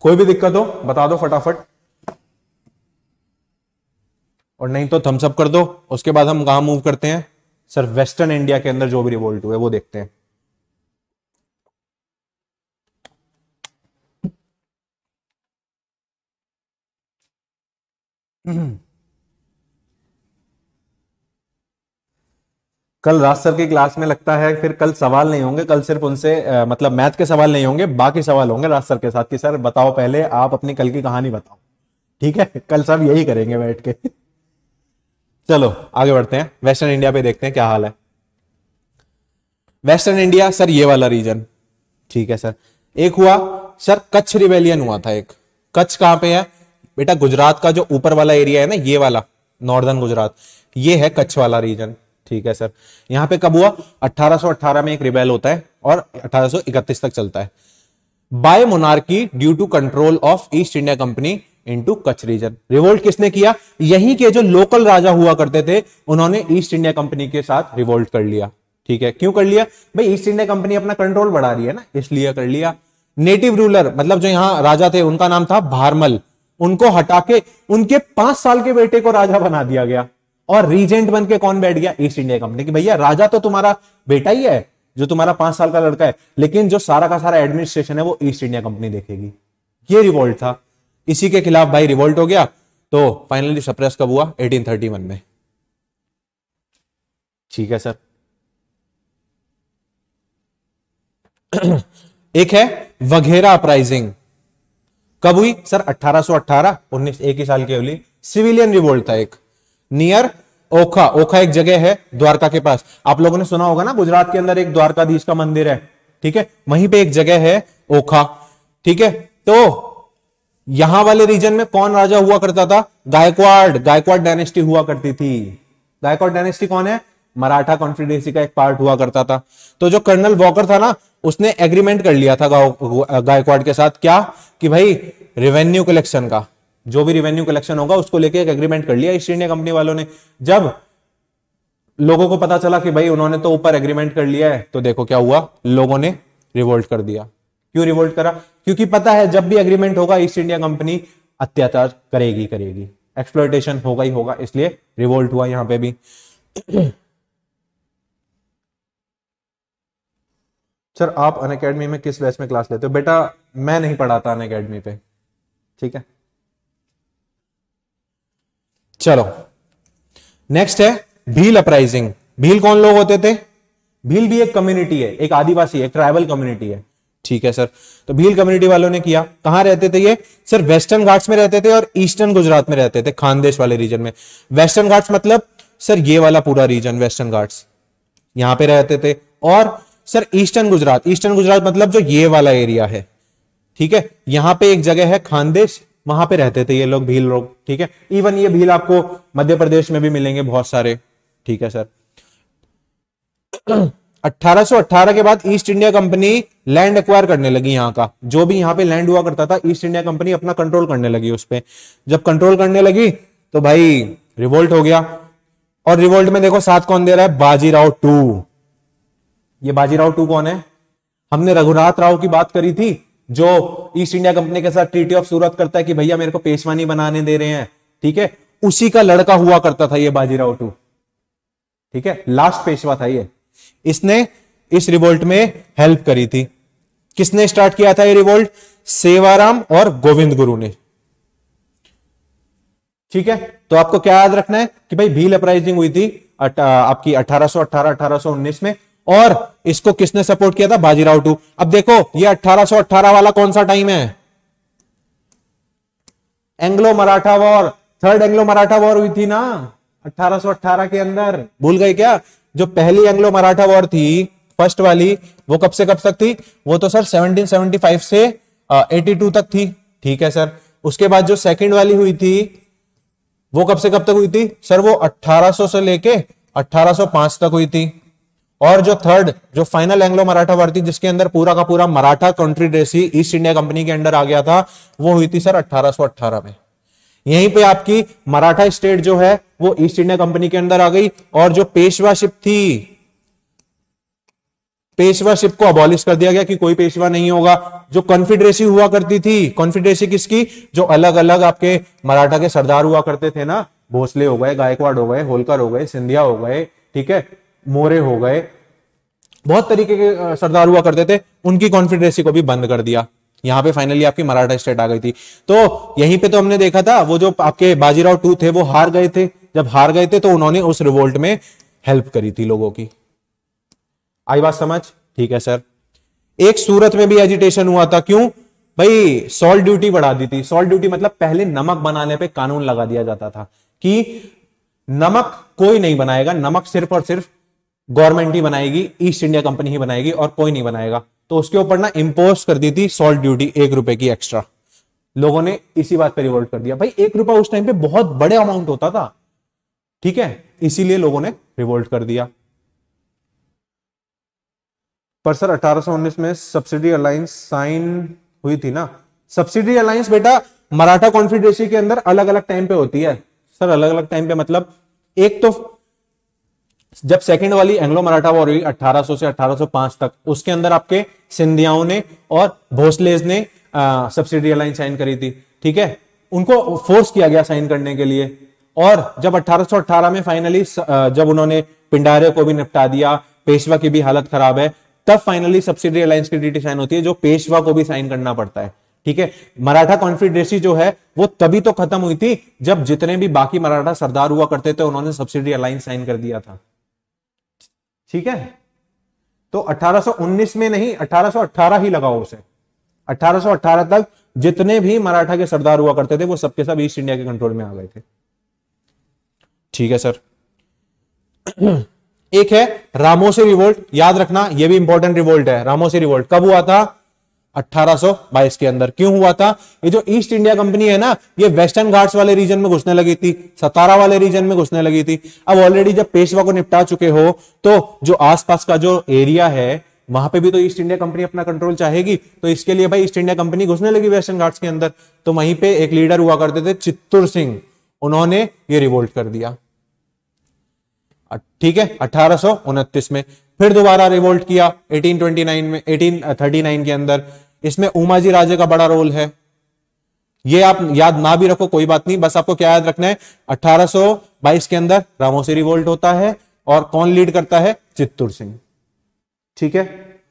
कोई भी दिक्कत हो बता दो फटाफट और नहीं तो थम्सअप कर दो उसके बाद हम कहा मूव करते हैं सर वेस्टर्न इंडिया के अंदर जो भी रिवोल्ट हुए वो देखते हैं कल राज सर की क्लास में लगता है फिर कल सवाल नहीं होंगे कल सिर्फ उनसे आ, मतलब मैथ के सवाल नहीं होंगे बाकी सवाल होंगे राज सर के साथ कि सर बताओ पहले आप अपनी कल की कहानी बताओ ठीक है कल सब यही करेंगे बैठ के चलो आगे बढ़ते हैं वेस्टर्न इंडिया पे देखते हैं क्या हाल है वेस्टर्न इंडिया सर ये वाला रीजन ठीक है सर एक हुआ सर कच्छ रिवेलियन हुआ था एक कच्छ कहां पे है बेटा गुजरात का जो ऊपर वाला एरिया है ना ये वाला नॉर्दर्न गुजरात ये है कच्छ वाला रीजन ठीक है सर यहाँ पे कब हुआ 1818 में एक रिबेल होता है और 1831 तक चलता है by monarchy due to control of East India Company into Kutch region revolt किसने किया यहीं के जो लोकल राजा हुआ करते थे उन्होंने ईस्ट इंडिया कंपनी के साथ रिवोल्ट कर लिया ठीक है क्यों कर लिया भाई ईस्ट इंडिया कंपनी अपना कंट्रोल बढ़ा रही है ना इसलिए कर लिया नेटिव रूलर मतलब जो यहाँ राजा थे उनका नाम था भारमल उनको हटा के उनके पांच साल के बेटे को राजा बना दिया गया और रीजेंट बन के कौन बैठ गया ईस्ट इंडिया कंपनी की भैया राजा तो तुम्हारा बेटा ही है जो तुम्हारा पांच साल का लड़का है लेकिन जो सारा का सारा एडमिनिस्ट्रेशन है वो ईस्ट इंडिया कंपनी देखेगी ये रिवोल्ट था इसी के खिलाफ भाई रिवोल्ट हो गया तो फाइनली सप्रेस कब हुआ 1831 में ठीक है सर एक है वघेरा अपराइजिंग कब हुई सर 1818 19 एक ही साल की होली सिविलियन रिवोल्ट था एक नियर ओखा ओखा एक जगह है द्वारका के पास आप लोगों ने सुना होगा ना गुजरात के अंदर एक द्वारकाधीश का मंदिर है ठीक है वहीं पे एक जगह है ओखा ठीक है तो यहां वाले रीजन में कौन राजा हुआ करता था गायकवाड गायकवाड डायनेस्टी हुआ करती थी गायकवाड डायनेस्टी कौन है मराठा कॉन्फिडेंसी का एक पार्ट हुआ करता था तो जो कर्नल वॉकर था ना उसने एग्रीमेंट कर लिया था गायकवाड़ के साथ क्या कि भाई रेवेन्यू कलेक्शन का जो भी रेवेन्यू कलेक्शन होगा उसको लेके एक एग्रीमेंट कर लिया ईस्ट इंडिया कंपनी वालों ने जब लोगों को पता चला कि भाई उन्होंने तो ऊपर एग्रीमेंट कर लिया है तो देखो क्या हुआ लोगों ने रिवोल्ट कर दिया क्यों रिवोल्ट करा क्योंकि पता है जब भी एग्रीमेंट होगा ईस्ट इंडिया कंपनी अत्याचार करेगी करेगी एक्सप्लोइटेशन होगा ही होगा इसलिए रिवोल्ट हुआ यहां पे भी सर आप अन अकेडमी में किस बैच में क्लास लेते हो बेटा मैं नहीं पढ़ाता अन अकेडमी पे ठीक है चलो नेक्स्ट है भील अपराइजिंग भील कौन लोग होते थे भील भी एक कम्युनिटी है एक आदिवासी है ट्राइबल कम्युनिटी है ठीक है सर तो भील कम्युनिटी वालों ने किया कहा रहते थे ये सर वेस्टर्न घाट्स में रहते थे और ईस्टर्न गुजरात में रहते थे खानदेश वाले रीजन में वेस्टर्न घाट्स मतलब सर ये वाला पूरा रीजन वेस्टर्न घाट्स यहां पे रहते थे और sir eastern Gujarat eastern Gujarat मतलब जो ये वाला एरिया है ठीक है यहां पे एक जगह है खानदेश वहां पे रहते थे ये लोग भील लोग ठीक है इवन ये भील आपको मध्य प्रदेश में भी मिलेंगे बहुत सारे ठीक है सर 1818 के बाद East India Company land acquire करने लगी यहां का जो भी यहां पे लैंड हुआ करता था ईस्ट इंडिया कंपनी अपना कंट्रोल करने लगी उस पर जब कंट्रोल करने लगी तो भाई रिवोल्ट हो गया और रिवोल्ट में देखो साथ कौन दे रहा है बाजीराव टू ये बाजीराव टू कौन है हमने रघुनाथ राव की बात करी थी जो ईस्ट इंडिया कंपनी के साथ ट्रीटी ऑफ सूरत करता है कि भैया मेरे को पेशवा नहीं बनाने दे रहे हैं ठीक है उसी का लड़का हुआ करता था ये बाजीराव टू ठीक है लास्ट पेशवा था ये इसने इस रिवोल्ट में हेल्प करी थी किसने स्टार्ट किया था ये रिवोल्ट सेवाराम और गोविंद गुरु ने ठीक है तो आपको क्या याद रखना है कि भाई भील अपराइजिंग हुई थी अट, आपकी 1818 1819 में और इसको किसने सपोर्ट किया था बाजीराव टू अब देखो ये 1818 वाला कौन सा टाइम है Anglo Maratha war third Anglo Maratha war हुई थी ना 1818 के अंदर भूल गए क्या जो पहली एंग्लो मराठा वॉर थी फर्स्ट वाली वो कब से कब तक थी वो तो सर 1775 से एटी 82 तक थी ठीक है सर उसके बाद जो सेकेंड वाली हुई थी वो कब से कब तक हुई थी सर वो अट्ठारह से लेके 1805 तक हुई थी और जो थर्ड जो फाइनल एंग्लो मराठा थी जिसके अंदर पूरा का पूरा मराठा ड्रेसी ईस्ट इंडिया कंपनी के अंडर आ गया था वो हुई थी सर अठारह में यहीं पे आपकी मराठा स्टेट जो है वो ईस्ट इंडिया कंपनी के अंदर आ गई और जो पेशवाशिप थी पेशवाशिप को अबॉलिश कर दिया गया कि कोई पेशवा नहीं होगा जो कॉन्फिड्रेसी हुआ करती थी कॉन्फिड्रेसी किसकी जो अलग अलग आपके मराठा के सरदार हुआ करते थे ना भोसले हो गए गायकवाड़ हो गए होलकर हो गए सिंधिया हो गए ठीक है मोरे हो गए बहुत तरीके के सरदार हुआ करते थे उनकी कॉन्फिडेंसी को भी बंद कर दिया यहाँ पे फाइनली आपकी मराठा स्टेट आ गई थी तो यहीं पे तो हमने देखा था वो जो आपके बाजीराव टू थे वो हार गए थे जब हार गए थे तो उन्होंने उस रिवोल्ट में हेल्प करी थी लोगों की आई बात समझ ठीक है सर एक सूरत में भी एजिटेशन हुआ था क्यों भाई सॉल्ट ड्यूटी बढ़ा दी थी सॉल्ट ड्यूटी मतलब पहले नमक बनाने पे कानून लगा दिया जाता था कि नमक कोई नहीं बनाएगा नमक सिर्फ और सिर्फ गवर्नमेंट ही बनाएगी ईस्ट इंडिया कंपनी ही बनाएगी और कोई नहीं बनाएगा तो उसके ऊपर ना इम्पोज कर दी थी सॉल्ट ड्यूटी एक रुपए की एक्स्ट्रा लोगों ने इसी बात पर रिवोल्ट कर दिया भाई एक रुपया उस टाइम पे बहुत बड़े अमाउंट होता था ठीक है इसीलिए लोगों ने रिवोल्ट कर दिया पर सर 1819 में सब्सिडी अलायंस साइन हुई थी ना सब्सिडी अलायंस बेटा मराठा कॉन्फिड्रेसी के अंदर अलग अलग टाइम पे होती है सर अलग अलग टाइम पे मतलब एक तो जब सेकंड वाली एंग्लो मराठा वॉर हुई 1800 से 1805 तक उसके अंदर आपके सिंधियाओं ने और भोसलेज ने सब्सिडी अलाइन साइन करी थी ठीक है उनको फोर्स किया गया साइन करने के लिए और जब 1818 में फाइनली जब उन्होंने पिंडारे को भी निपटा दिया पेशवा की भी हालत खराब है तब फाइनली सब्सिडी अलायंस की ट्रीटी साइन होती है जो पेशवा को भी साइन करना पड़ता है ठीक है मराठा कॉन्फिडरेसी जो है वो तभी तो खत्म हुई थी जब जितने भी बाकी मराठा सरदार हुआ करते थे उन्होंने सब्सिडी अलायंस साइन कर दिया था ठीक है तो 1819 में नहीं 1818 ही लगाओ उसे 1818 तक जितने भी मराठा के सरदार हुआ करते थे वो सबके सब ईस्ट इंडिया के कंट्रोल में आ गए थे ठीक है सर एक है रामो से रिवोल्ट याद रखना यह भी इंपॉर्टेंट रिवोल्ट है रामो से रिवोल्ट कब हुआ था 1822 के अंदर क्यों हुआ था ये जो ईस्ट इंडिया कंपनी है ना ये वेस्टर्न घाट्स वाले रीजन में घुसने लगी थी सतारा वाले रीजन में घुसने लगी थी अब ऑलरेडी जब पेशवा को निपटा चुके हो तो जो आसपास का जो एरिया है वहां पे भी तो ईस्ट इंडिया कंपनी अपना कंट्रोल चाहेगी तो इसके लिए भाई ईस्ट इंडिया कंपनी घुसने लगी वेस्टर्न घाट्स के अंदर तो वहीं पे एक लीडर हुआ करते थे चित्तूर सिंह उन्होंने ये रिवोल्ट कर दिया ठीक है अठारह में फिर दोबारा रिवोल्ट किया 1829 में 1839 के अंदर इसमें उमाजी राजे का बड़ा रोल है ये आप याद ना भी रखो कोई बात नहीं बस आपको क्या याद रखना है अठारह के अंदर रामोसी रिवोल्ट होता है और कौन लीड करता है चित्तूर सिंह ठीक है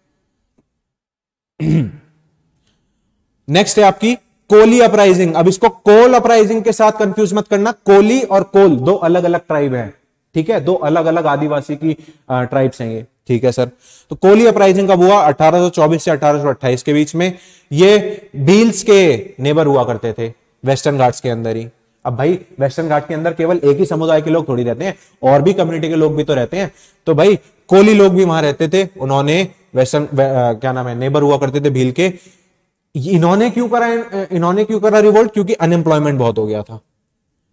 नेक्स्ट है आपकी कोली अपराइजिंग अब इसको कोल अपराइजिंग के साथ कंफ्यूज मत करना कोली और कोल दो अलग अलग ट्राइब है ठीक है दो अलग अलग आदिवासी की ट्राइब्स हैं ये ठीक है सर तो कोली अपराइजिंग कब हुआ 1824 से 1828 के बीच में ये बील्स के नेबर हुआ करते थे वेस्टर्न घाट्स के अंदर ही अब भाई वेस्टर्न घाट के अंदर केवल एक ही समुदाय के लोग थोड़ी रहते हैं और भी कम्युनिटी के लोग भी तो रहते हैं तो भाई कोली लोग भी वहां रहते थे उन्होंने वेस्टर्न वे, क्या नाम है नेबर हुआ करते थे भील के इन्होंने क्यों करा इन्होंने क्यों करा रिवोल्ट क्योंकि अनएम्प्लॉयमेंट बहुत हो गया था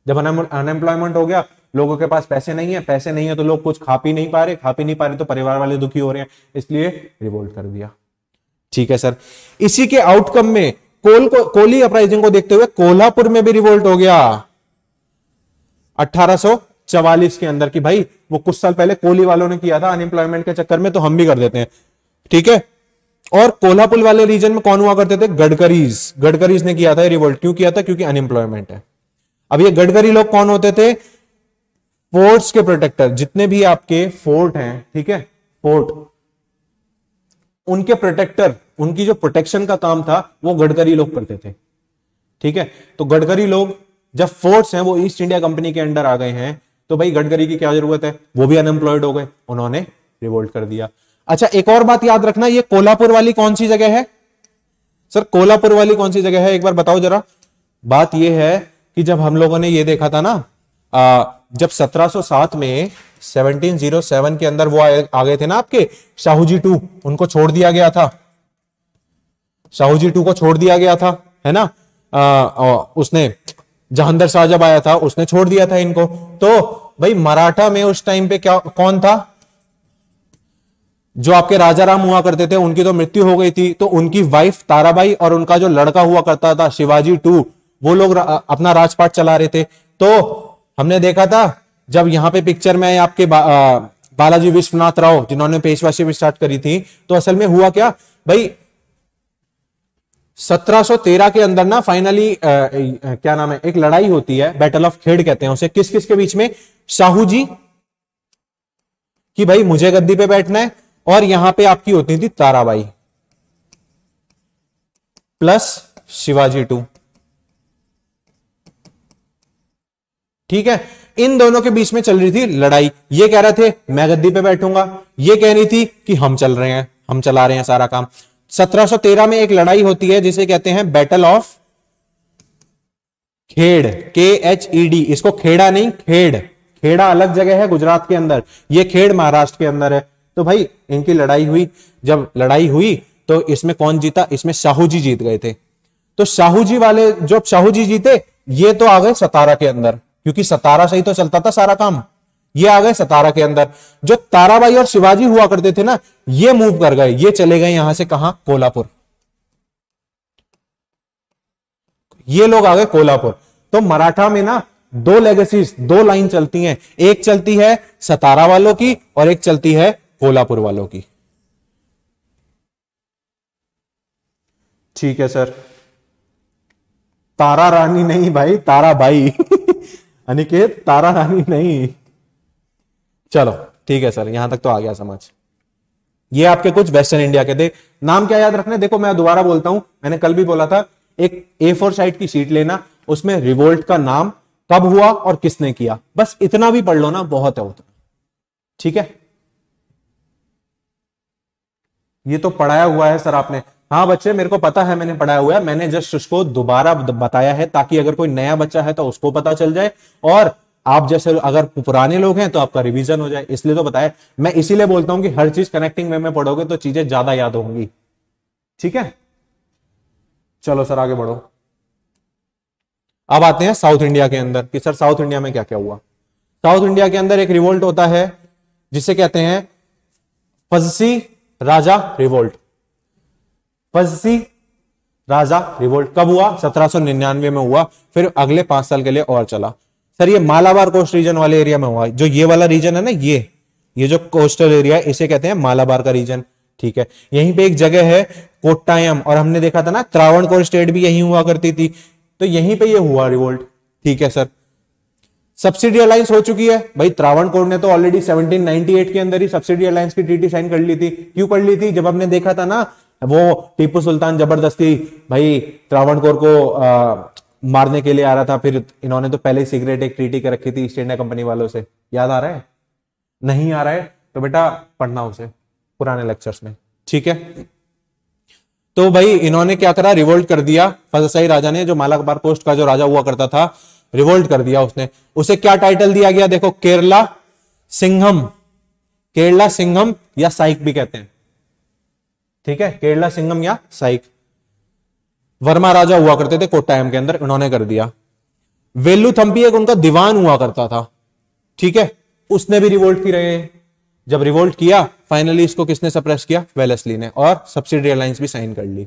जब अनएम्प्लॉयमेंट हो गया लोगों के पास पैसे नहीं है पैसे नहीं है तो लोग कुछ खा पी नहीं पा रहे खा पी नहीं पा रहे तो परिवार वाले दुखी हो रहे हैं इसलिए रिवोल्ट कर दिया ठीक है सर इसी के आउटकम में कोल को कोली अपराइजिंग को देखते हुए कोल्हापुर में भी रिवोल्ट हो गया चवालीस के अंदर की भाई वो कुछ साल पहले कोली वालों ने किया था अनएम्प्लॉयमेंट के चक्कर में तो हम भी कर देते हैं ठीक है और कोल्हापुर वाले रीजन में कौन हुआ करते थे गडकरीज गडकरीज ने किया था रिवोल्ट क्यों किया था क्योंकि अनएम्प्लॉयमेंट है अब ये गडकरी लोग कौन होते थे पोर्ट्स के प्रोटेक्टर जितने भी आपके फोर्ट हैं ठीक है फोर्ट उनके प्रोटेक्टर उनकी जो प्रोटेक्शन का काम था वो गडकरी लोग करते थे ठीक है तो गडकरी लोग जब फोर्ट्स हैं वो ईस्ट इंडिया कंपनी के अंडर आ गए हैं तो भाई गडकरी की क्या जरूरत है वो भी अनएम्प्लॉयड हो गए उन्होंने रिवोल्ट कर दिया अच्छा एक और बात याद रखना ये कोल्हापुर वाली कौन सी जगह है सर कोल्हापुर वाली कौन सी जगह है एक बार बताओ जरा बात यह है कि जब हम लोगों ने ये देखा था ना आ, जब 1707 में 1707 के अंदर वो आ गए थे ना आपके शाहूजी जी टू उनको छोड़ दिया गया था शाहूजी जी टू को छोड़ दिया गया था है ना आ, आ, उसने जहांदर शाह जब आया था उसने छोड़ दिया था इनको तो भाई मराठा में उस टाइम पे क्या कौन था जो आपके राजा राम हुआ करते थे उनकी तो मृत्यु हो गई थी तो उनकी वाइफ ताराबाई और उनका जो लड़का हुआ करता था शिवाजी टू वो लोग रा, अपना राजपाट चला रहे थे तो हमने देखा था जब यहाँ पे पिक्चर में आपके बा, आ, बालाजी विश्वनाथ राव जिन्होंने पेशवा शिविर स्टार्ट करी थी तो असल में हुआ क्या भाई 1713 के अंदर ना फाइनली क्या नाम है एक लड़ाई होती है बैटल ऑफ खेड़ कहते हैं उसे किस किस के बीच में शाहू जी कि भाई मुझे गद्दी पे बैठना है और यहां पे आपकी होती थी ताराबाई प्लस शिवाजी टू ठीक है इन दोनों के बीच में चल रही थी लड़ाई ये कह रहे थे मैं गद्दी पे बैठूंगा ये कह रही थी कि हम चल रहे हैं हम चला रहे हैं सारा काम 1713 में एक लड़ाई होती है जिसे कहते हैं बैटल ऑफ खेड़ के एच ई डी इसको खेड़ा नहीं खेड़ खेड़ा अलग जगह है गुजरात के अंदर ये खेड़ महाराष्ट्र के अंदर है तो भाई इनकी लड़ाई हुई जब लड़ाई हुई तो इसमें कौन जीता इसमें शाहू जी जीत गए थे तो शाहू जी वाले जो शाहू जी जीते ये तो आ गए सतारा के अंदर क्योंकि सतारा से ही तो चलता था सारा काम ये आ गए सतारा के अंदर जो ताराबाई और शिवाजी हुआ करते थे ना ये मूव कर गए ये चले गए यहां से कहा कोल्हापुर ये लोग आ गए कोल्हापुर तो मराठा में ना दो लेगेसी दो लाइन चलती हैं एक चलती है सतारा वालों की और एक चलती है कोलापुर वालों की ठीक है सर तारा रानी नहीं भाई तारा भाई अनिकेत तारा रानी नहीं चलो ठीक है सर यहां तक तो आ गया समझ ये आपके कुछ वेस्टर्न इंडिया के थे नाम क्या याद रखना देखो मैं दोबारा बोलता हूं मैंने कल भी बोला था एक ए फोर साइड की शीट लेना उसमें रिवोल्ट का नाम कब हुआ और किसने किया बस इतना भी पढ़ लो ना बहुत है उतना ठीक है ये तो पढ़ाया हुआ है सर आपने हाँ बच्चे मेरे को पता है मैंने पढ़ाया हुआ है मैंने जस्ट उसको दोबारा बताया है ताकि अगर कोई नया बच्चा है तो उसको पता चल जाए और आप जैसे अगर पुराने लोग हैं तो आपका रिवीजन हो जाए इसलिए तो बताया मैं इसीलिए बोलता हूं कि हर चीज कनेक्टिंग वे में पढ़ोगे तो चीजें ज्यादा याद होंगी ठीक है चलो सर आगे बढ़ो अब आते हैं साउथ इंडिया के अंदर कि सर साउथ इंडिया में क्या क्या हुआ साउथ इंडिया के अंदर एक रिवोल्ट होता है जिसे कहते हैं फजसी राजा रिवोल्ट फर्जी राजा रिवोल्ट कब हुआ सत्रह में हुआ फिर अगले पांच साल के लिए और चला सर ये मालाबार कोस्ट रीजन वाले एरिया में हुआ जो ये वाला रीजन है ना ये ये जो कोस्टल एरिया है इसे कहते हैं मालाबार का रीजन ठीक है यहीं पे एक जगह है कोट्टायम और हमने देखा था ना त्रावण कोर स्टेट भी यही हुआ करती थी तो यहीं पे ये हुआ रिवोल्ट ठीक है सर सब्सिडी अलायंस हो चुकी है भाई त्रावण कोर ने तो ऑलरेडी 1798 के अंदर ही सब्सिडी अलायंस की ट्रीटी साइन कर ली थी क्यों कर ली थी जब हमने देखा था ना वो टीपू सुल्तान जबरदस्ती भाई त्रावणकोर को आ, मारने के लिए आ रहा था फिर इन्होंने तो पहले ही सिगरेट एक ट्रीटी कर रखी थी ईस्ट इंडिया कंपनी वालों से याद आ रहा है नहीं आ रहा है तो बेटा पढ़ना उसे पुराने लेक्चर्स में ठीक है तो भाई इन्होंने क्या करा रिवोल्ट कर दिया फजसाई राजा ने जो मालाकबार पोस्ट का जो राजा हुआ करता था रिवोल्ट कर दिया उसने उसे क्या टाइटल दिया गया देखो केरला सिंघम केरला सिंघम या साइक भी कहते हैं ठीक है केरला सिंगम या साइक वर्मा राजा हुआ करते थे कोट्टायम के अंदर उन्होंने कर दिया वेल्लू थम्पी एक उनका दीवान हुआ करता था ठीक है उसने भी रिवोल्ट की रहे जब रिवोल्ट किया फाइनली इसको किसने सप्रेस किया वेलेसली ने और सब्सिडी अलायंस भी साइन कर ली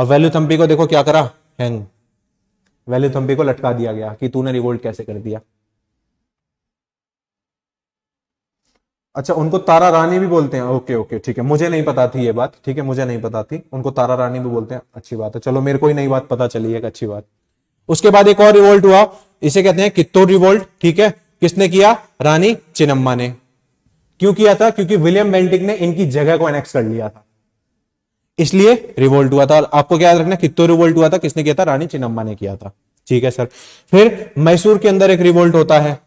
और वेल्यू थम्पी को देखो क्या करा हैंग वेल्यू थम्पी को लटका दिया गया कि तूने रिवोल्ट कैसे कर दिया अच्छा उनको तारा रानी भी बोलते हैं ओके ओके ठीक है मुझे नहीं पता थी ये बात ठीक है मुझे नहीं पता थी उनको तारा रानी भी बोलते हैं अच्छी बात है चलो मेरे को ही नई बात पता चली है अच्छी बात उसके बाद एक और रिवोल्ट हुआ इसे कहते हैं कित्तौर रिवोल्ट ठीक है किसने किया रानी चिनम्मा ने क्यों किया था क्योंकि विलियम बेल्टिक ने इनकी जगह को एनेक्स कर लिया था इसलिए रिवोल्ट हुआ था और आपको क्या याद रखना कित्तौर रिवोल्ट हुआ था किसने किया था रानी चिनम्मा ने किया था ठीक है सर फिर मैसूर के अंदर एक रिवोल्ट होता है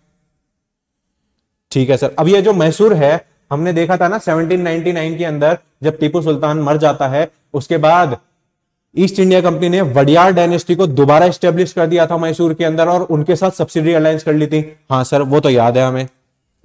ठीक है सर अब ये जो मैसूर है हमने देखा था ना 1799 के अंदर जब टीपू सुल्तान मर जाता है उसके बाद ईस्ट इंडिया कंपनी ने वडियार डायनेस्टी को दोबारा स्टेब्लिश कर दिया था मैसूर के अंदर और उनके साथ सब्सिडी अलायंस कर ली थी हाँ सर वो तो याद है हमें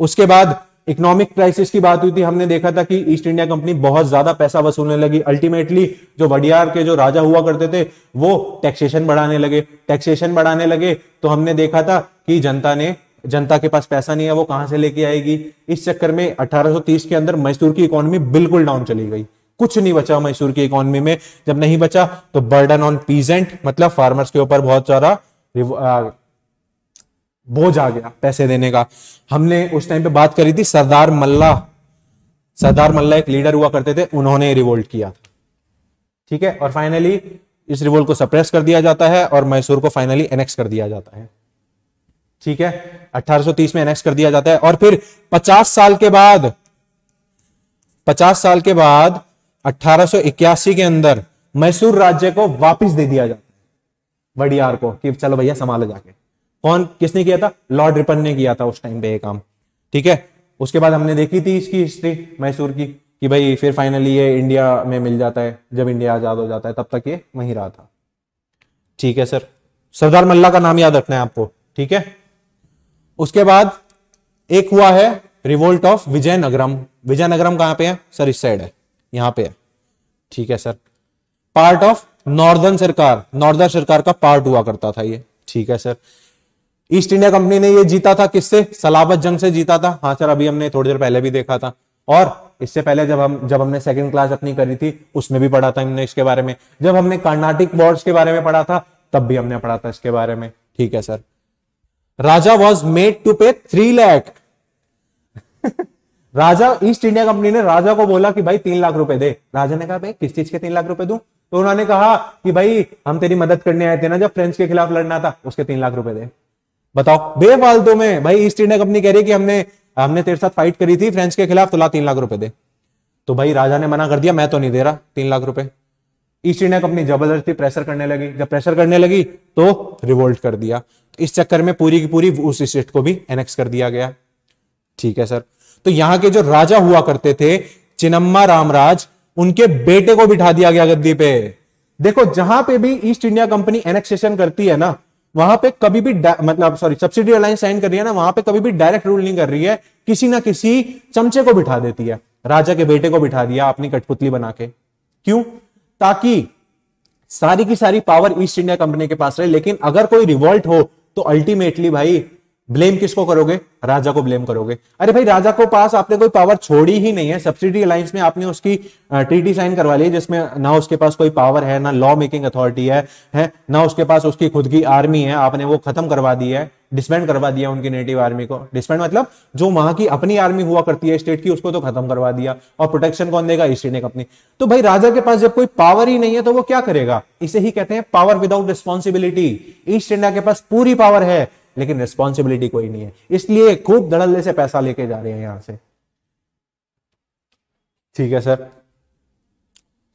उसके बाद इकोनॉमिक क्राइसिस की बात हुई थी हमने देखा था कि ईस्ट इंडिया कंपनी बहुत ज्यादा पैसा वसूलने लगी अल्टीमेटली जो वडियार के जो राजा हुआ करते थे वो टैक्सेशन बढ़ाने लगे टैक्सेशन बढ़ाने लगे तो हमने देखा था कि जनता ने जनता के पास पैसा नहीं है वो कहां से लेके आएगी इस चक्कर में 1830 के अंदर मैसूर की इकोनॉमी बिल्कुल डाउन चली गई कुछ नहीं बचा मैसूर की इकोनॉमी में जब नहीं बचा तो बर्डन ऑन पीजेंट मतलब फार्मर्स के ऊपर बहुत सारा बोझ आ गया पैसे देने का हमने उस टाइम पे बात करी थी सरदार मल्ला सरदार मल्ला एक लीडर हुआ करते थे उन्होंने रिवोल्ट किया था ठीक है और फाइनली इस रिवोल्ट को सप्रेस कर दिया जाता है और मैसूर को फाइनली एनेक्स कर दिया जाता है ठीक है 1830 में एनेक्स कर दिया जाता है और फिर 50 साल के बाद 50 साल के बाद 1881 के अंदर मैसूर राज्य को वापस दे दिया जाता है वडियार को कि चलो भैया संभाल जाके कौन किसने किया था लॉर्ड रिपन ने किया था उस टाइम पे ये काम ठीक है उसके बाद हमने देखी थी इसकी हिस्ट्री मैसूर की कि भाई फिर फाइनली ये इंडिया में मिल जाता है जब इंडिया आजाद हो जाता है तब तक ये वहीं रहा था ठीक है सर सरदार मल्ला का नाम याद रखना है आपको ठीक है उसके बाद एक हुआ है रिवोल्ट ऑफ विजयनगरम विजयनगरम कहां पे है सर इस साइड है यहां पे है ठीक है sir part of northern Sarkar northern Sarkar का पार्ट हुआ करता था ये ठीक है सर ईस्ट इंडिया कंपनी ने ये जीता था किससे सलाबत जंग से जीता था हाँ सर अभी हमने थोड़ी देर पहले भी देखा था और इससे पहले जब हम जब हमने सेकंड क्लास अपनी करी थी उसमें भी पढ़ा था हमने इसके बारे में जब हमने कर्नाटिक वॉर्स के बारे में पढ़ा था तब भी हमने पढ़ा था इसके बारे में ठीक है sir raja was made to pay three lakh raja East India Company ने राजा को बोला कि भाई तीन लाख रुपए दे राजा ने कहा भाई किस चीज के तीन लाख रुपए दू तो उन्होंने कहा कि भाई हम तेरी मदद करने आए थे ना जब फ्रेंच के खिलाफ लड़ना था उसके तीन लाख रुपए दे बताओ बेफालतू में भाई ईस्ट इंडिया कंपनी कह रही है कि हमने हमने तेरे साथ फाइट करी थी फ्रेंच के खिलाफ तो ला तीन लाख रुपए दे तो भाई राजा ने मना कर दिया मैं तो नहीं दे रहा तीन लाख रुपए ईस्ट इंडिया कंपनी जबरदस्ती प्रेशर करने लगी जब प्रेशर करने लगी तो रिवोल्ट कर दिया इस चक्कर में पूरी की पूरी उस स्टेट को भी एनेक्स कर दिया गया ठीक है सर तो यहां के जो राजा हुआ करते थे चिनम्मा रामराज उनके बेटे को बिठा दिया गया गद्दी पे देखो जहां पे भी ईस्ट इंडिया कंपनी एनेक्सेशन करती है ना वहां पे कभी भी मतलब सॉरी सब्सिडी अलायंस साइन कर रही है ना वहां पे कभी भी डायरेक्ट रूल नहीं कर रही है किसी ना किसी चमचे को बिठा देती है राजा के बेटे को बिठा दिया अपनी कठपुतली बना के क्यों ताकि सारी की सारी पावर ईस्ट इंडिया कंपनी के पास रहे लेकिन अगर कोई रिवॉल्ट हो तो अल्टीमेटली भाई ब्लेम किसको करोगे राजा को ब्लेम करोगे अरे भाई राजा को पास आपने कोई पावर छोड़ी ही नहीं है सब्सिडी अलायंस में आपने उसकी ट्रीटी साइन करवा ली जिसमें ना उसके पास कोई पावर है ना लॉ मेकिंग अथॉरिटी है, है ना उसके पास उसकी खुद की आर्मी है आपने वो खत्म करवा दी है डिस्बैंड करवा दिया उनकी नेटिव आर्मी को डिस्बैंड मतलब जो वहां की अपनी आर्मी हुआ करती है स्टेट की उसको तो खत्म करवा दिया और प्रोटेक्शन कौन देगा स्टेट ने अपनी तो भाई राजा के पास जब कोई पावर ही नहीं है तो वो क्या करेगा इसे ही कहते हैं power without responsibility East India के पास पूरी पावर है लेकिन रिस्पॉन्सिबिलिटी कोई नहीं है इसलिए खूब धड़ल्ले से पैसा लेके जा रहे हैं यहां से ठीक है सर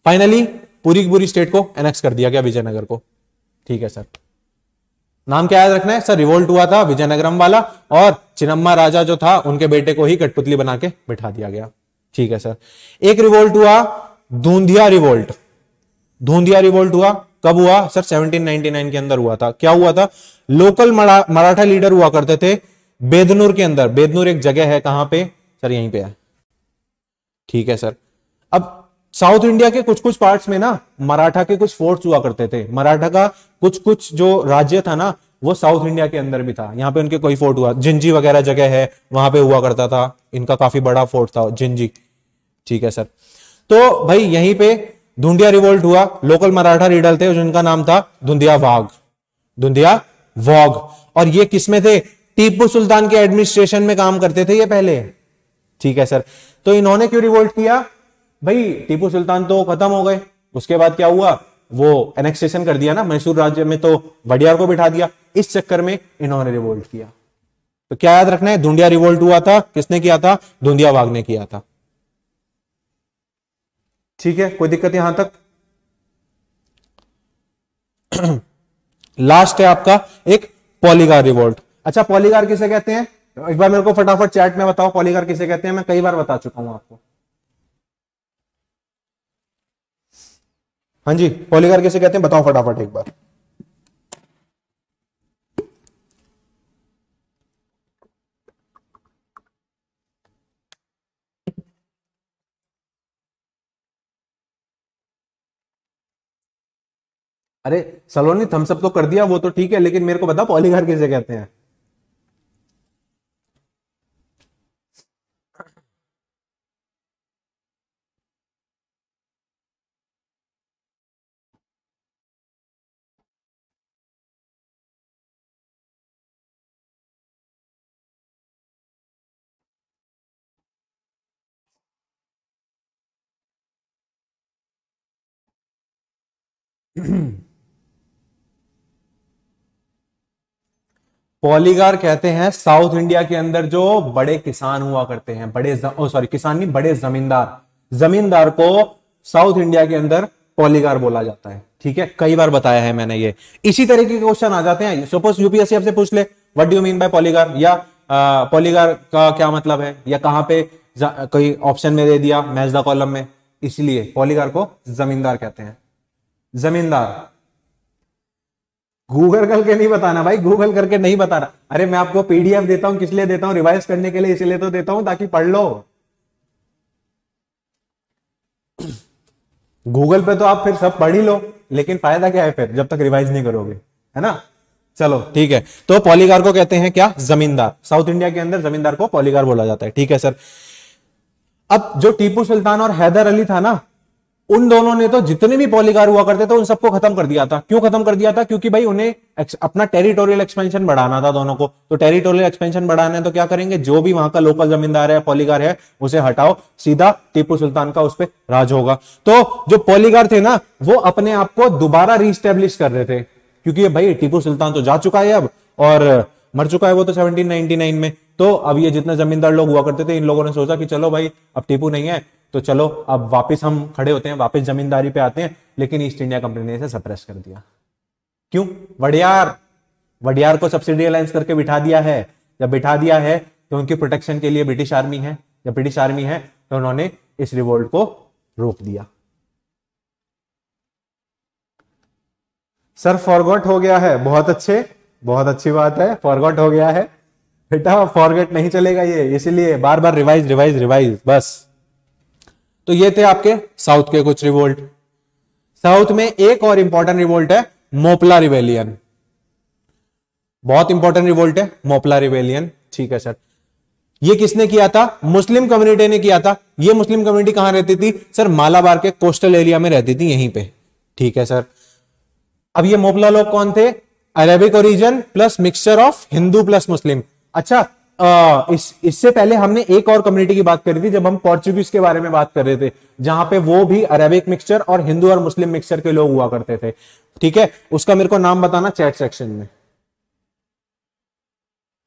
फाइनली पूरी की पूरी स्टेट को एनेक्स कर दिया गया विजयनगर को ठीक है सर नाम क्या याद रखना है सर रिवोल्ट हुआ था विजयनगरम वाला और चिनम्मा राजा जो था उनके बेटे को ही कठपुतली बना के बिठा दिया गया ठीक है सर एक रिवोल्ट हुआ धूंधिया रिवोल्ट धूंधिया रिवोल्ट हुआ कब हुआ सर 1799 के अंदर हुआ था क्या हुआ था लोकल मराठा लीडर हुआ करते थे बेदनूर के अंदर बेदनूर एक जगह है कहां पे सर यहीं पे है ठीक है सर अब साउथ इंडिया के कुछ कुछ पार्ट्स में ना मराठा के कुछ फोर्ट्स हुआ करते थे मराठा का कुछ कुछ जो राज्य था ना वो साउथ इंडिया के अंदर भी था यहाँ पे उनके कोई फोर्ट हुआ जिंजी वगैरह जगह है वहां पे हुआ करता था इनका काफी बड़ा फोर्ट था जिंजी ठीक है सर तो भाई यहीं पे धुंधिया रिवोल्ट हुआ लोकल मराठा रीडल थे जिनका नाम था धुंधिया वाघ धुंधिया वॉग और ये किसमें थे टीपू सुल्तान के एडमिनिस्ट्रेशन में काम करते थे ये पहले ठीक है सर तो इन्होंने क्यों रिवोल्ट किया भाई टीपू सुल्तान तो खत्म हो गए उसके बाद क्या हुआ वो एनेक्सेशन कर दिया ना मैसूर राज्य में तो वडियार को बिठा दिया इस चक्कर में इन्होंने रिवोल्ट किया तो क्या याद रखना है धुंडिया रिवोल्ट हुआ था किसने किया था धुंधिया वाघ ने किया था ठीक है कोई दिक्कत यहां तक लास्ट है आपका एक पॉलीगार रिवॉल्ट अच्छा पॉलीगार किसे कहते हैं एक बार मेरे को फटाफट चैट में बताओ पॉलीगार किसे कहते हैं मैं कई बार बता चुका हूं आपको हाँ जी पॉलीगार किसे कहते हैं बताओ फटाफट एक बार अरे सलोनी थम्सअप तो कर दिया वो तो ठीक है लेकिन मेरे को बताओ पॉलीघर कैसे कहते हैं पॉलीगार कहते हैं साउथ इंडिया के अंदर जो बड़े किसान हुआ करते हैं बड़े सॉरी किसान नहीं बड़े जमींदार जमींदार को साउथ इंडिया के अंदर पॉलीगार बोला जाता है ठीक है कई बार बताया है मैंने ये इसी तरीके के क्वेश्चन आ जाते हैं सपोज यूपीएससी आपसे पूछ ले what do mean by poligar या पॉलीगार का क्या मतलब है या कहां पे कोई ऑप्शन में दे दिया मैच द कॉलम में इसलिए पॉलीगार को जमींदार कहते हैं जमींदार गूगल करके नहीं बताना भाई गूगल करके नहीं बताना अरे मैं आपको पीडीएफ देता हूं किस लिए देता हूं रिवाइज करने के लिए इसलिए तो देता हूं ताकि पढ़ लो गूगल पे तो आप फिर सब पढ़ ही लो लेकिन फायदा क्या है फिर जब तक रिवाइज नहीं करोगे है ना चलो ठीक है तो पॉलीगार को कहते हैं क्या जमींदार साउथ इंडिया के अंदर जमींदार को पॉलीगार बोला जाता है ठीक है सर अब जो टीपू सुल्तान और हैदर अली था ना उन दोनों ने तो जितने भी पॉलीगार हुआ करते थे उन सबको खत्म कर दिया था क्यों खत्म कर दिया था क्योंकि भाई उन्हें अपना टेरिटोरियल एक्सपेंशन बढ़ाना था दोनों को तो टेरिटोरियल एक्सपेंशन बढ़ाना है तो क्या करेंगे जो भी वहां का लोकल जमींदार है पॉलीगार है उसे हटाओ सीधा टीपू सुल्तान का उस पर राज होगा तो जो पॉलीगार थे ना वो अपने आप को दोबारा रिस्टेब्लिश कर रहे थे क्योंकि भाई टीपू सुल्तान तो जा चुका है अब और मर चुका है वो तो 1799 में तो अब ये जितने जमींदार लोग हुआ करते थे इन लोगों ने सोचा कि चलो भाई अब टीपू नहीं है तो चलो अब वापस हम खड़े होते हैं वापस जमींदारी पे आते हैं लेकिन ईस्ट इंडिया कंपनी ने इसे सप्रेस कर दिया क्यों वडियार वडियार को सब्सिडी अलायंस करके बिठा दिया है जब बिठा दिया है तो उनकी प्रोटेक्शन के लिए ब्रिटिश आर्मी है जब ब्रिटिश आर्मी है तो उन्होंने इस रिवोल्ट को रोक दिया सर फॉरगॉट हो गया है बहुत अच्छे बहुत अच्छी बात है फॉरगॉट हो गया है बेटा फॉरगेट नहीं चलेगा ये इसीलिए बार बार रिवाइज रिवाइज रिवाइज बस तो ये थे आपके साउथ के कुछ रिवोल्ट साउथ में एक और इंपॉर्टेंट रिवोल्ट है मोपला रिवेलियन बहुत इंपॉर्टेंट रिवोल्ट है मोपला रिवेलियन ठीक है सर ये किसने किया था मुस्लिम कम्युनिटी ने किया था ये मुस्लिम कम्युनिटी कहां रहती थी सर मालाबार के कोस्टल एरिया में रहती थी यहीं पे ठीक है सर अब ये मोपला लोग कौन थे Arabic origin plus mixture of Hindu plus Muslim अच्छा आ, इस इससे पहले हमने एक और कम्युनिटी की बात करी थी जब हम पोर्चुगीज के बारे में बात कर रहे थे जहां पे वो भी अरेबिक मिक्सचर और हिंदू और मुस्लिम मिक्सचर के लोग हुआ करते थे ठीक है उसका मेरे को नाम बताना चैट सेक्शन में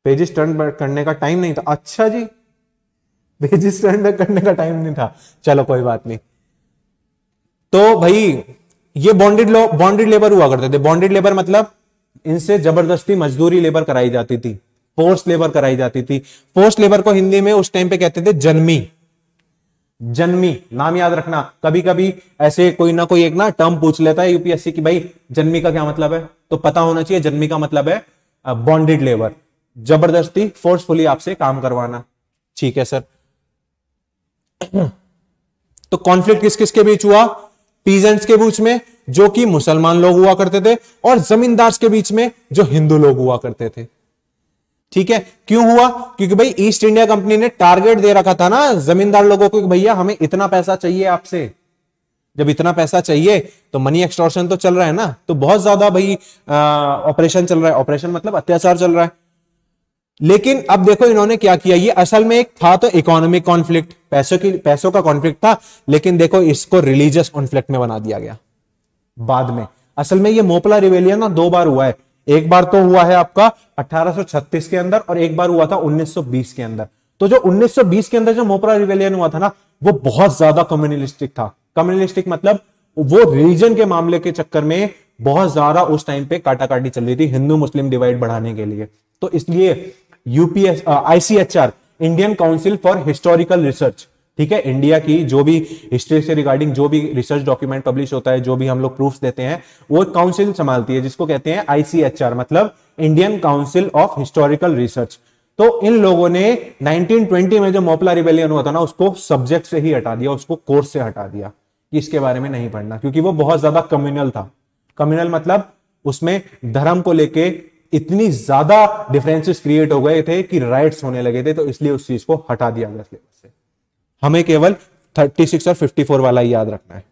पेजेस टर्न करने का टाइम नहीं था अच्छा जी पेजेस टर्न करने का टाइम नहीं था चलो कोई बात नहीं तो भाई ये बॉन्डेड बॉन्डेड लेबर हुआ करते थे बॉन्डेड लेबर मतलब इनसे जबरदस्ती मजदूरी लेबर कराई जाती थी फोर्स लेबर कराई जाती थी फोर्स लेबर को हिंदी में उस टाइम पे कहते थे जन्मी जन्मी नाम याद रखना कभी कभी ऐसे कोई ना कोई एक ना टर्म पूछ लेता है यूपीएससी की भाई जन्मी का क्या मतलब है तो पता होना चाहिए जन्मी का मतलब है बॉन्डेड लेबर जबरदस्ती फोर्सफुली आपसे काम करवाना ठीक है सर तो कॉन्फ्लिक्ट किस किसके बीच हुआ पीजेंट्स के बीच में जो कि मुसलमान लोग हुआ करते थे और जमींदार्स के बीच में जो हिंदू लोग हुआ करते थे ठीक है क्यों हुआ क्योंकि भाई ईस्ट इंडिया कंपनी ने टारगेट दे रखा था ना जमींदार लोगों को भैया हमें इतना पैसा चाहिए आपसे जब इतना पैसा चाहिए तो मनी एक्सटॉर्शन तो चल रहा है ना तो बहुत ज्यादा भाई ऑपरेशन चल रहा है ऑपरेशन मतलब अत्याचार चल रहा है लेकिन अब देखो इन्होंने क्या किया ये असल में एक था तो इकोनॉमिक कॉन्फ्लिक्ट पैसों की पैसों का कॉन्फ्लिक्ट था लेकिन देखो इसको रिलीजियस कॉन्फ्लिक्ट में बना दिया गया बाद में असल में ये मोपला रिवेलियन ना दो बार हुआ है एक बार तो हुआ है आपका 1836 के अंदर और एक बार हुआ था 1920 के अंदर तो जो 1920 के अंदर जो मोपरा रिवेलियन हुआ था ना वो बहुत ज्यादा कम्युनलिस्टिक था कम्युनलिस्टिक मतलब वो रिलीजन के मामले के चक्कर में बहुत ज्यादा उस टाइम पे काटा काटी चल रही थी हिंदू मुस्लिम डिवाइड बढ़ाने के लिए तो इसलिए यूपीएस ICHR Indian council for historical research ठीक है इंडिया की जो भी हिस्ट्री से रिगार्डिंग जो भी रिसर्च डॉक्यूमेंट पब्लिश होता है जो भी हम लोग प्रूफ देते हैं वो काउंसिल संभालती है जिसको कहते हैं आईसीएचआर मतलब Indian council of historical research तो इन लोगों ने 1920 में जो मोपला रिवेलियन हुआ था ना उसको सब्जेक्ट से ही हटा दिया उसको कोर्स से हटा दिया इसके बारे में नहीं पढ़ना क्योंकि वो बहुत ज्यादा कम्युनल था कम्युनल मतलब उसमें धर्म को लेके इतनी ज्यादा डिफरेंसेस क्रिएट हो गए थे कि राइट्स होने लगे थे तो इसलिए उस चीज को हटा दिया गया सिलेबस से हमें केवल 36 और 54 वाला ही याद रखना है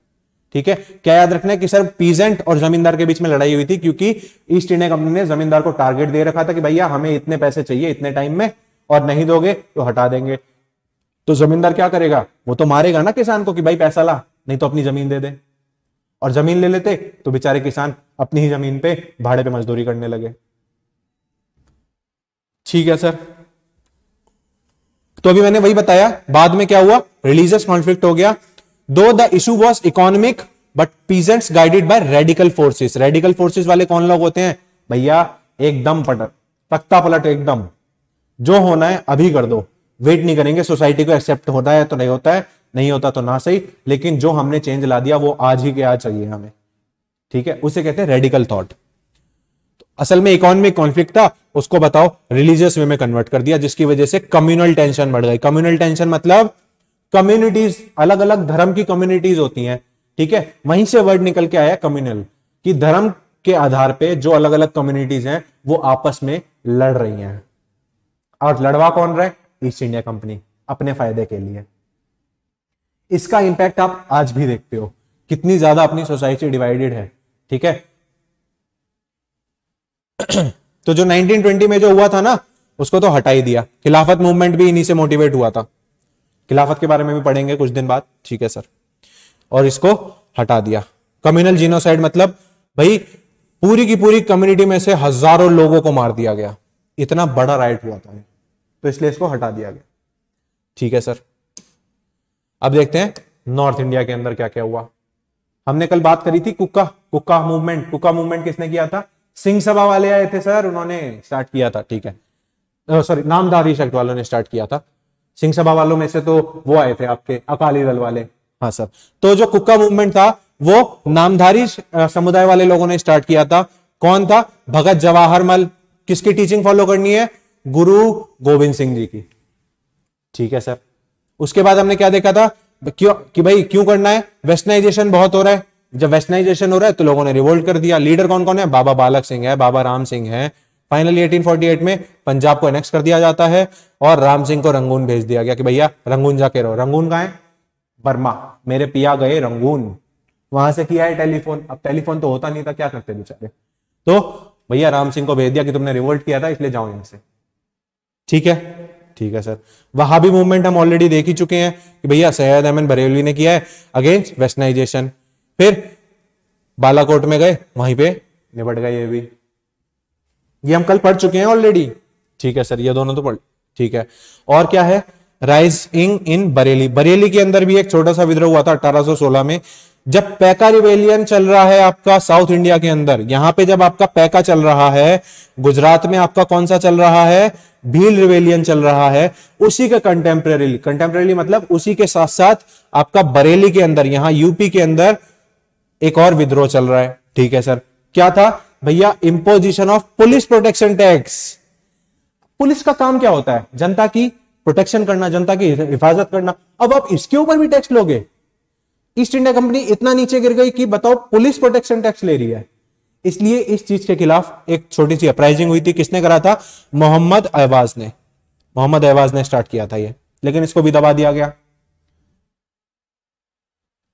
ठीक है क्या याद रखना है कि सर पीजेंट और जमींदार के बीच में लड़ाई हुई थी क्योंकि ईस्ट इंडिया कंपनी ने जमींदार को टारगेट दे रखा था कि भैया हमें इतने पैसे चाहिए इतने टाइम में और नहीं दोगे तो हटा देंगे तो जमींदार क्या करेगा वो तो मारेगा ना किसान को कि भाई पैसा ला नहीं तो अपनी जमीन दे दे और जमीन ले लेते तो बेचारे किसान अपनी ही जमीन पे भाड़े पे मजदूरी करने लगे ठीक है सर तो अभी मैंने वही बताया बाद में क्या हुआ रिलीजियस कॉन्फ्लिक्ट हो गया though the issue was economic but peasants guided by radical forces radical forces वाले कौन लोग होते हैं भैया एकदम पटक तख्ता पलट एकदम जो होना है अभी कर दो वेट नहीं करेंगे सोसाइटी को एक्सेप्ट होता है तो नहीं होता है नहीं होता तो ना सही लेकिन जो हमने चेंज ला दिया वो आज ही के आज चाहिए हमें ठीक है उसे कहते हैं रेडिकल थॉट असल में इकोनॉमिक कॉन्फ्लिक्ट था उसको बताओ रिलीजियस वे में कन्वर्ट कर दिया जिसकी वजह से कम्युनल टेंशन बढ़ गई कम्युनल टेंशन मतलब कम्युनिटीज अलग अलग धर्म की कम्युनिटीज होती हैं ठीक है वहीं से वर्ड निकल के आया कम्युनल कि धर्म के आधार पे जो अलग अलग कम्युनिटीज हैं वो आपस में लड़ रही हैं और लड़वा कौन रहे ईस्ट इंडिया कंपनी अपने फायदे के लिए इसका इंपैक्ट आप आज भी देखते हो कितनी ज्यादा अपनी सोसाइटी डिवाइडेड है ठीक है तो जो 1920 में जो हुआ था ना उसको तो हटा ही दिया खिलाफत मूवमेंट भी इन्हीं से मोटिवेट हुआ था खिलाफत के बारे में भी पढ़ेंगे कुछ दिन बाद ठीक है सर और इसको हटा दिया कम्युनल जीनोसाइड मतलब भाई पूरी की पूरी कम्युनिटी में से हजारों लोगों को मार दिया गया इतना बड़ा राइट हुआ था तो इसलिए इसको हटा दिया गया ठीक है सर अब देखते हैं नॉर्थ इंडिया के अंदर क्या क्या हुआ हमने कल बात करी थी कुक्का कुक्का मूवमेंट कुक्का मूवमेंट किसने किया था सिंह सभा वाले आए थे सर उन्होंने स्टार्ट किया था ठीक है सॉरी नामधारी शक्त वालों ने स्टार्ट किया था सिंह सभा वालों में से तो वो आए थे आपके अकाली दल वाले हाँ सर तो जो कुक्का मूवमेंट था वो नामधारी समुदाय वाले लोगों ने स्टार्ट किया था कौन था भगत जवाहरमल किसकी टीचिंग फॉलो करनी है गुरु गोविंद सिंह जी की ठीक है सर उसके बाद हमने क्या देखा था क्यों कि भाई क्यों करना है वेस्टर्नाइजेशन बहुत हो रहा है जब वेस्टनाइजेशन हो रहा है तो लोगों ने रिवोल्ट कर दिया लीडर कौन कौन है बाबा बालक सिंह है बाबा राम सिंह है फाइनली 1848 में पंजाब को एनेक्स कर दिया जाता है और राम सिंह को रंगून भेज दिया गया कि भैया रंगून जाके रहो रंगून कहा है बर्मा मेरे पिया गए रंगून वहां से किया है टेलीफोन अब टेलीफोन तो होता नहीं था क्या करते बेचारे तो भैया राम सिंह को भेज दिया कि तुमने रिवोल्ट किया था इसलिए जाओ इनसे ठीक है ठीक है सर वहां भी मूवमेंट हम ऑलरेडी देख ही चुके हैं कि भैया सैयद अहमद बरेली ने किया है अगेंस्ट वेस्टनाइजेशन फिर बालाकोट में गए वहीं पे निपट गए ये भी ये हम कल पढ़ चुके हैं ऑलरेडी ठीक है सर ये दोनों तो पढ़ ठीक है और क्या है rise in in Bareilly Bareilly के अंदर भी एक छोटा सा विद्रोह हुआ था 1816 में जब पैका रिवेलियन चल रहा है आपका साउथ इंडिया के अंदर यहां पे जब आपका पैका चल रहा है गुजरात में आपका कौन सा चल रहा है भील रिवेलियन चल रहा है उसी का कंटेम्प्रेरी कंटेम्प्रेरी मतलब उसी के साथ साथ आपका बरेली के अंदर यहां यूपी के अंदर एक और विद्रोह चल रहा है ठीक है सर क्या था भैया imposition of police protection tax police का काम क्या होता है जनता की प्रोटेक्शन करना जनता की हिफाजत करना अब आप इसके ऊपर भी टैक्स लोगे ईस्ट इंडिया कंपनी इतना नीचे गिर गई कि बताओ पुलिस प्रोटेक्शन टैक्स ले रही है इसलिए इस चीज के खिलाफ एक छोटी सी अपराइजिंग हुई थी किसने करा था मोहम्मद अहवाज ने मोहम्मद अहवाज ने स्टार्ट किया था ये लेकिन इसको भी दबा दिया गया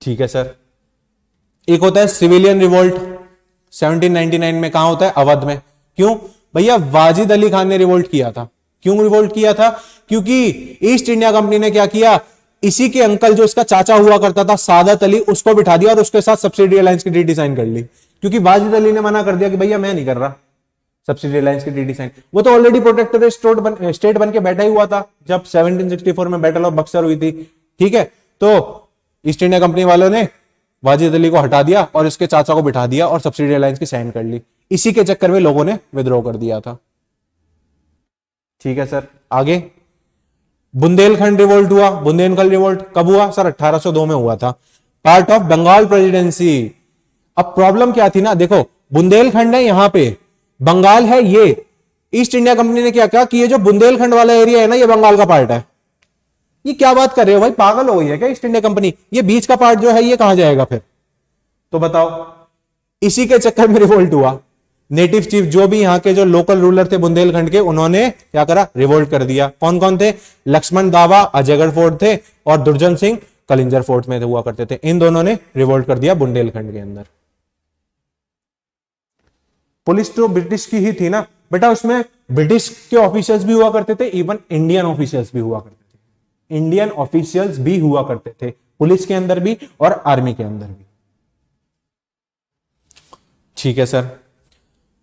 ठीक है सर एक होता है सिविलियन रिवोल्ट 1799 में कहा होता है अवध में क्यों भैया वाजिद अली खान ने रिवोल्ट किया था क्यों रिवोल्ट किया था क्योंकि ईस्ट इंडिया कंपनी ने क्या किया इसी के अंकल जो इसका चाचा हुआ करता था सादत अली उसको बिठा दिया और उसके साथ सब्सिडी अलायंस की डील कर ली क्योंकि वाजिद अली ने मना कर दिया कि भैया मैं नहीं कर रहा सब्सिडी अलायंस की डील डिसाइन वो तो ऑलरेडी प्रोटेक्टर स्टेट बन स्टेट बन के बैठा ही हुआ था जब सेवनटीन में बैटल ऑफ बक्सर हुई थी ठीक है तो ईस्ट इंडिया कंपनी वालों ने वाजिद अली को हटा दिया और इसके चाचा को बिठा दिया और सब्सिडी अलायंस की साइन कर ली इसी के चक्कर में लोगों ने विद्रोह कर दिया था ठीक है सर आगे बुंदेलखंड रिवोल्ट हुआ बुंदेलखंड रिवोल्ट कब हुआ सर 1802 में हुआ था पार्ट ऑफ बंगाल प्रेसिडेंसी अब प्रॉब्लम क्या थी ना देखो बुंदेलखंड है यहां पे बंगाल है ये ईस्ट इंडिया कंपनी ने क्या कहा कि ये जो बुंदेलखंड वाला एरिया है ना ये बंगाल का पार्ट है ये क्या बात कर रहे हो भाई पागल हो गई है क्या ईस्ट इंडिया कंपनी ये बीच का पार्ट जो है ये कहा जाएगा फिर तो बताओ इसी के चक्कर में रिवोल्ट हुआ नेटिव चीफ जो भी यहां के जो लोकल रूलर थे बुंदेलखंड के उन्होंने क्या करा रिवोल्ट कर दिया कौन कौन थे लक्ष्मण दावा अजयगढ़ फोर्ट थे और दुर्जन सिंह कलिंजर फोर्ट में हुआ करते थे इन दोनों ने रिवोल्ट कर दिया बुंदेलखंड के अंदर पुलिस तो ब्रिटिश की ही थी ना बेटा उसमें ब्रिटिश के ऑफिसर्स भी हुआ करते थे इवन इंडियन ऑफिसर्स भी हुआ करते इंडियन ऑफिशियल्स भी हुआ करते थे पुलिस के अंदर भी और आर्मी के अंदर भी ठीक है सर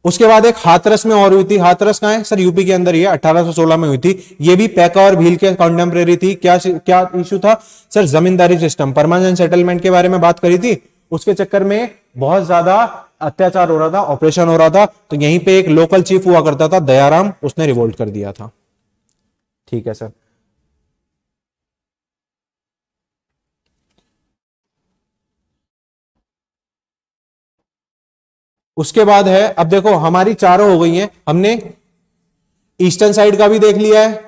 उसके बाद एक हाथरस में और हुई थी हाथरस कहा है सर यूपी के अंदर ये 1816 में हुई थी ये भी पैका और भील के कॉन्टेम्प्रेरी थी क्या क्या इश्यू था sir zamindari system permanent settlement के बारे में बात करी थी उसके चक्कर में बहुत ज्यादा अत्याचार हो रहा था ऑपरेशन हो रहा था तो यहीं पे एक लोकल चीफ हुआ करता था दयाराम उसने रिवोल्ट कर दिया था ठीक है सर उसके बाद है अब देखो हमारी चारों हो गई हैं हमने ईस्टर्न साइड का भी देख लिया है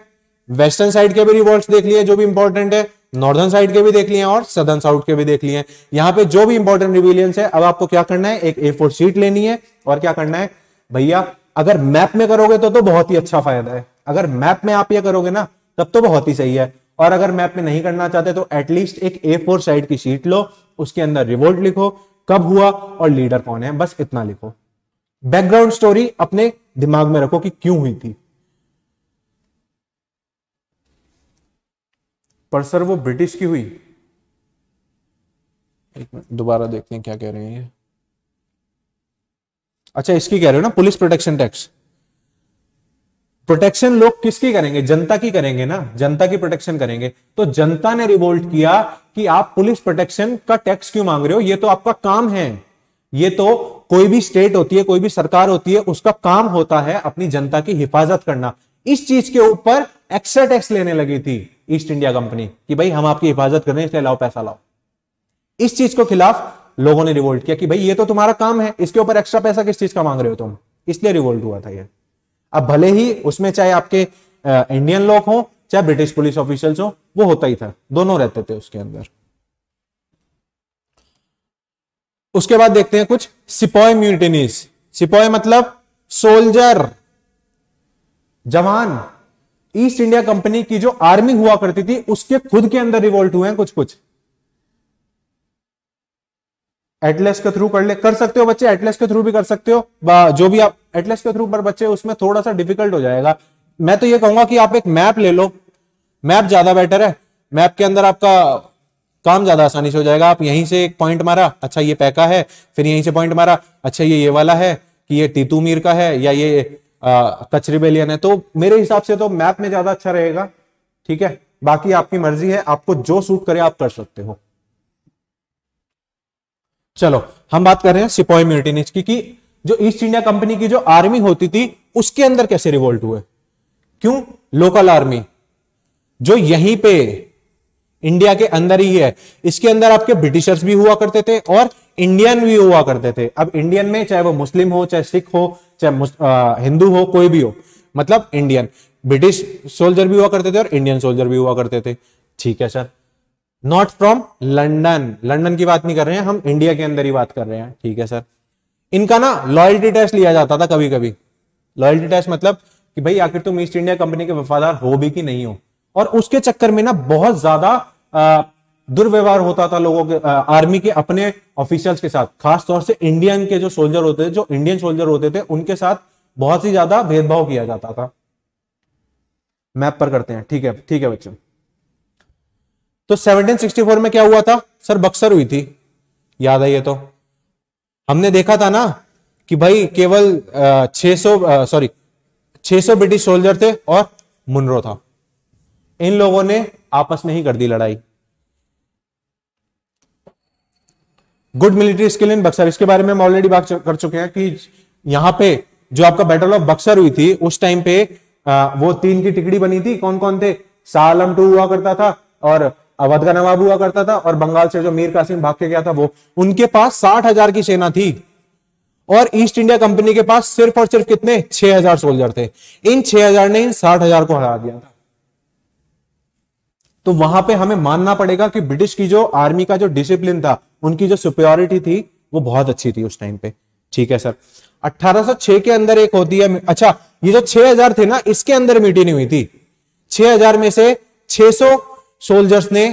वेस्टर्न साइड के भी रिवॉल्ट देख लिए जो भी इंपॉर्टेंट है नॉर्दर्न साइड के भी देख लिए और सदर्न साउथ के भी देख लिए यहां पे जो भी इंपॉर्टेंट रिविलियंस है अब आपको क्या करना है एक ए फोर शीट लेनी है और क्या करना है भैया अगर मैप में करोगे तो तो बहुत ही अच्छा फायदा है अगर मैप में आप ये करोगे ना तब तो बहुत ही सही है और अगर मैप में नहीं करना चाहते तो एटलीस्ट एक ए फोर साइड की शीट लो उसके अंदर रिवोल्ट लिखो कब हुआ और लीडर कौन है बस इतना लिखो बैकग्राउंड स्टोरी अपने दिमाग में रखो कि क्यों हुई थी पर सर वो ब्रिटिश की हुई दोबारा देखते हैं क्या कह रहे हैं अच्छा इसकी कह रहे हो ना पुलिस प्रोटेक्शन टैक्स प्रोटेक्शन लोग किसकी करेंगे जनता की करेंगे ना जनता की प्रोटेक्शन करेंगे तो जनता ने रिवोल्ट किया कि आप पुलिस प्रोटेक्शन का टैक्स क्यों मांग रहे हो ये तो आपका काम है ये तो कोई भी स्टेट होती है कोई भी सरकार होती है उसका काम होता है अपनी जनता की हिफाजत करना इस चीज के ऊपर एक्स्ट्रा टैक्स लेने लगी थी ईस्ट इंडिया कंपनी कि भाई हम आपकी हिफाजत कर रहे हैं इसलिए लाओ पैसा लाओ इस चीज के खिलाफ लोगों ने रिवोल्ट किया कि भाई ये तो तुम्हारा काम है इसके ऊपर एक्स्ट्रा पैसा किस चीज का मांग रहे हो तुम इसलिए रिवोल्ट हुआ था ये अब भले ही उसमें चाहे आपके इंडियन लोग हों चाहे ब्रिटिश पुलिस ऑफिसर्स हो वो होता ही था दोनों रहते थे उसके अंदर उसके बाद देखते हैं कुछ सिपॉय म्यूटिनीस सिपॉय मतलब सोल्जर जवान ईस्ट इंडिया कंपनी की जो आर्मी हुआ करती थी उसके खुद के अंदर रिवोल्ट हुए हैं कुछ कुछ एटलेस के थ्रू कर ले कर सकते हो बच्चे एटलेस के थ्रू भी कर सकते हो जो भी आप एटलेस के थ्रू पर बच्चे उसमें थोड़ा सा डिफिकल्ट हो जाएगा मैं तो ये कहूंगा कि आप एक मैप ले लो मैप ज्यादा बेटर है मैप के अंदर आपका काम ज्यादा आसानी से हो जाएगा आप यहीं से एक पॉइंट मारा अच्छा ये पैका है फिर यहीं से पॉइंट मारा अच्छा ये ये वाला है कि ये टीतू मीर का है या ये बेलियन है तो मेरे हिसाब से तो मैप में ज्यादा अच्छा रहेगा ठीक है बाकी आपकी मर्जी है आपको जो सूट करे आप कर सकते हो चलो हम बात कर रहे हैं सिपॉय म्यूटिनिज की कि जो ईस्ट इंडिया कंपनी की जो आर्मी होती थी उसके अंदर कैसे रिवोल्ट हुए क्यों लोकल आर्मी जो यहीं पे इंडिया के अंदर ही है इसके अंदर आपके ब्रिटिशर्स भी हुआ करते थे और इंडियन भी हुआ करते थे अब इंडियन में चाहे वो मुस्लिम हो चाहे सिख हो चाहे हिंदू हो कोई भी हो मतलब इंडियन ब्रिटिश सोल्जर भी हुआ करते थे और इंडियन सोल्जर भी हुआ करते थे ठीक है sir not from London London की बात नहीं कर रहे हैं हम इंडिया के अंदर ही बात कर रहे हैं ठीक है सर इनका ना लॉयल्टी टेस्ट लिया जाता था कभी कभी लॉयल्टी टेस्ट मतलब कि भाई आखिर तुम ईस्ट इंडिया कंपनी के वफादार हो भी कि नहीं हो और उसके चक्कर में ना बहुत ज्यादा दुर्व्यवहार होता था लोगों के आ, आर्मी के अपने ऑफिशियल्स के साथ खास तौर से इंडियन के जो सोल्जर होते थे जो इंडियन सोल्जर होते थे उनके साथ बहुत ही ज्यादा भेदभाव किया जाता था मैप पर करते हैं ठीक है ठीक है बच्चों तो 1764 में क्या हुआ था सर बक्सर हुई थी याद है ये तो हमने देखा था ना कि भाई केवल 600 सॉरी 600 ब्रिटिश सोल्जर थे और मुनरो था इन लोगों ने आपस में ही कर दी लड़ाई good military skill in Buxar इसके बारे में हम ऑलरेडी बात कर चुके हैं कि यहां पे जो आपका बैटल ऑफ बक्सर हुई थी उस टाइम पे आ, वो तीन की टिकड़ी बनी थी कौन कौन थे सालम टू हुआ करता था और अवध का नवाब हुआ करता था और बंगाल से जो मीर कासिम भाग के गया था वो उनके पास साठ हजार की सेना थी और ईस्ट इंडिया कंपनी के पास सिर्फ और सिर्फ कितने छह हजार सोल्जर थे इन छह हजार ने इन साठ हजार को हरा दिया था तो वहां पे हमें मानना पड़ेगा कि ब्रिटिश की जो आर्मी का जो डिसिप्लिन था उनकी जो सुप्योरिटी थी वो बहुत अच्छी थी उस टाइम पे ठीक है सर 1806 के अंदर एक होती है अच्छा ये जो 6000 थे ना इसके अंदर मीटिंग हुई थी 6000 में से 600 सोल्जर्स ने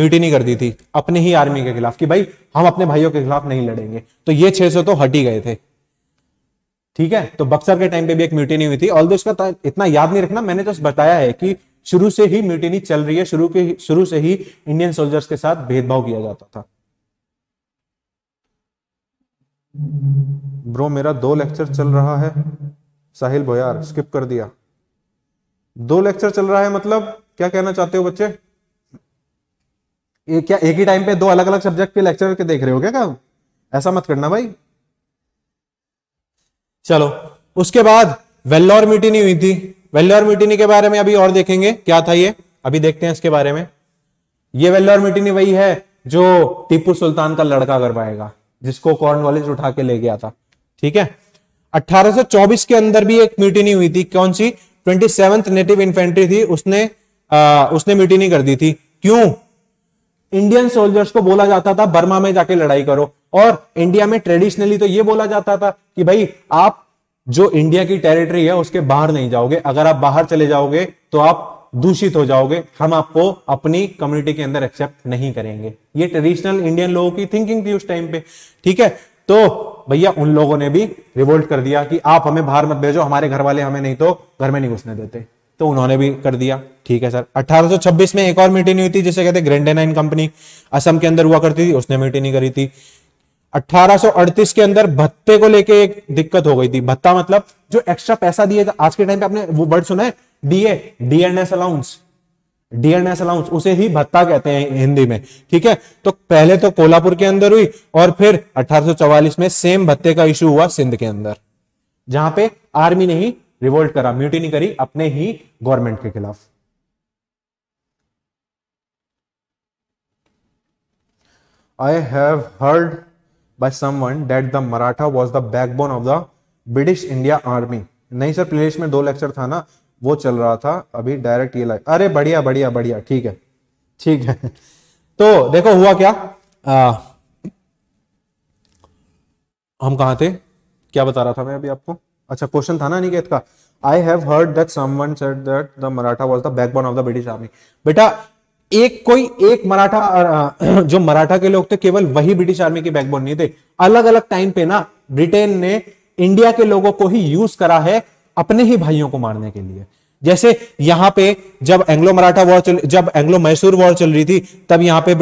म्यूटिनी कर दी थी अपने ही आर्मी के खिलाफ कि भाई हम अपने भाइयों के खिलाफ नहीं लड़ेंगे तो ये 600 तो हट ही गए थे ठीक है तो बक्सर के टाइम पे भी एक म्यूटिनी हुई थी ऑल दो इसका इतना याद नहीं रखना मैंने तो बताया है कि शुरू से ही म्यूटिनी चल रही है शुरू के शुरू से ही इंडियन सोल्जर्स के साथ भेदभाव किया जाता था ब्रो मेरा दो लेक्चर चल रहा है साहिल बोयार स्किप कर दिया दो लेक्चर चल रहा है मतलब क्या कहना चाहते हो बच्चे ये क्या एक ही टाइम पे दो अलग अलग सब्जेक्ट के लेक्चर के देख रहे हो क्या क्या ऐसा मत करना भाई चलो उसके बाद वेल्लोर मीटिंग हुई थी वेल्लोर म्यूटिनी के बारे में अभी और देखेंगे क्या था ये अभी देखते हैं इसके बारे में ये वेल्लोर म्यूटिनी वही है जो टीपू सुल्तान का लड़का करवाएगा जिसको कॉर्नवालिस उठा के ले गया था ठीक है 1824 के अंदर भी एक म्यूटिनी हुई थी कौन सी ट्वेंटी नेटिव इन्फेंट्री थी उसने आ, उसने म्यूटिनी कर दी थी क्यों इंडियन सोल्जर्स को बोला जाता था बर्मा में जाके लड़ाई करो और इंडिया में ट्रेडिशनली तो ये बोला जाता था कि भाई आप जो इंडिया की टेरिटरी है उसके बाहर नहीं जाओगे अगर आप बाहर चले जाओगे तो आप दूषित हो जाओगे हम आपको अपनी कम्युनिटी के अंदर एक्सेप्ट नहीं करेंगे ये ट्रेडिशनल इंडियन लोगों की थिंकिंग थी उस टाइम पे ठीक है तो भैया उन लोगों ने भी रिवोल्ट कर दिया कि आप हमें बाहर मत भेजो हमारे घर वाले हमें नहीं तो घर में नहीं घुसने देते तो उन्होंने भी कर दिया ठीक है सर 1826 में एक और मीटिंग हुई थी जिसे कहते ग्रेंडेनाइन कंपनी असम के अंदर हुआ करती थी उसने मीटिंग करी थी 1838 के अंदर भत्ते को लेके एक दिक्कत हो गई थी भत्ता मतलब जो एक्स्ट्रा पैसा दिए आज के टाइम पे आपने वो वर्ड सुना है DA DNS allowance DNS allowance उसे ही भत्ता कहते हैं हिंदी में ठीक है तो पहले तो कोलापुर के अंदर हुई और फिर 1844 में सेम भत्ते का इशू हुआ सिंध के अंदर जहां पे आर्मी ने ही रिवोल्ट करा म्यूटी नहीं करी अपने ही गवर्नमेंट के खिलाफ I have heard by someone that the Maratha was the backbone of the British India Army. नहीं सर प्लेलिस्ट में दो लेक्चर था ना वो चल रहा था अभी डायरेक्ट ये लाइक अरे बढ़िया बढ़िया बढ़िया ठीक है ठीक है तो देखो हुआ क्या आ, हम कहा थे क्या बता रहा था मैं अभी आपको अच्छा क्वेश्चन था ना अनिकेत का I have heard that someone said that the Maratha was the backbone of the British army बेटा एक कोई एक मराठा जो मराठा के लोग थे केवल वही ब्रिटिश आर्मी के बैकबोन नहीं थे अलग अलग टाइम पे ना ब्रिटेन ने इंडिया के लोगों को ही यूज करा है अपने ही भाइयों को मारने के लिए जैसे यहां पे जब एंग्लो मराठा वॉर चल जब एंग्लो मैसूर वॉर चल रही थी तब यहां पे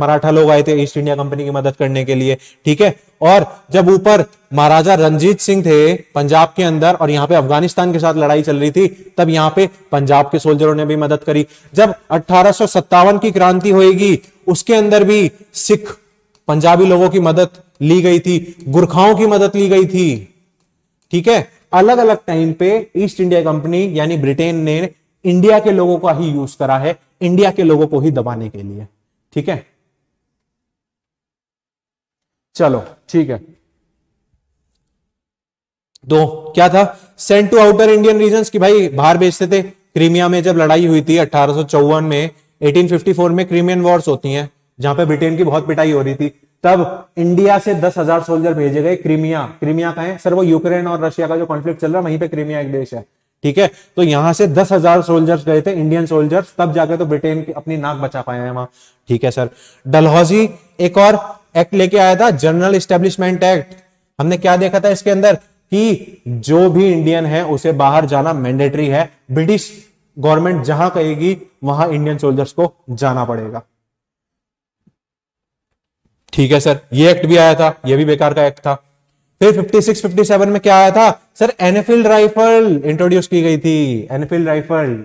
मराठा लोग आए थे ईस्ट इंडिया कंपनी की मदद करने के लिए ठीक है और जब ऊपर महाराजा रंजीत सिंह थे पंजाब के अंदर और यहां पे अफगानिस्तान के साथ लड़ाई चल रही थी तब यहां पे पंजाब के सोल्जरों ने भी मदद करी जब अठारह की क्रांति होगी उसके अंदर भी सिख पंजाबी लोगों की मदद ली गई थी गुरखाओं की मदद ली गई थी ठीक है अलग अलग टाइम पे ईस्ट इंडिया कंपनी यानी ब्रिटेन ने इंडिया के लोगों का ही यूज करा है इंडिया के लोगों को ही दबाने के लिए ठीक है चलो ठीक है तो क्या था sent to outer Indian region की भाई बाहर भेजते थे क्रीमिया में जब लड़ाई हुई थी अठारह में 1854 में क्रीमियन वॉर्स होती हैं जहां पे ब्रिटेन की बहुत पिटाई हो रही थी तब इंडिया से दस हजार सोल्जर भेजे गए क्रीमिया क्रीमिया का है सर वो यूक्रेन और रशिया का जो कॉन्फ्लिक्ट चल रहा है वहीं पे क्रीमिया एक देश है ठीक है तो यहां से दस हजार सोल्जर्स गए थे इंडियन सोल्जर्स तब जाकर तो ब्रिटेन की अपनी नाक बचा पाए हैं वहां ठीक है सर डलहौजी एक और एक्ट लेके आया था जनरल स्टेब्लिशमेंट एक्ट हमने क्या देखा था इसके अंदर कि जो भी इंडियन है उसे बाहर जाना मैंडेटरी है ब्रिटिश गवर्नमेंट जहां कहेगी वहां इंडियन सोल्जर्स को जाना पड़ेगा ठीक है सर ये एक्ट भी आया था ये भी बेकार का एक्ट था फिर 56 57 में क्या आया था सर एनफील्ड राइफल इंट्रोड्यूस की गई थी Enfield rifle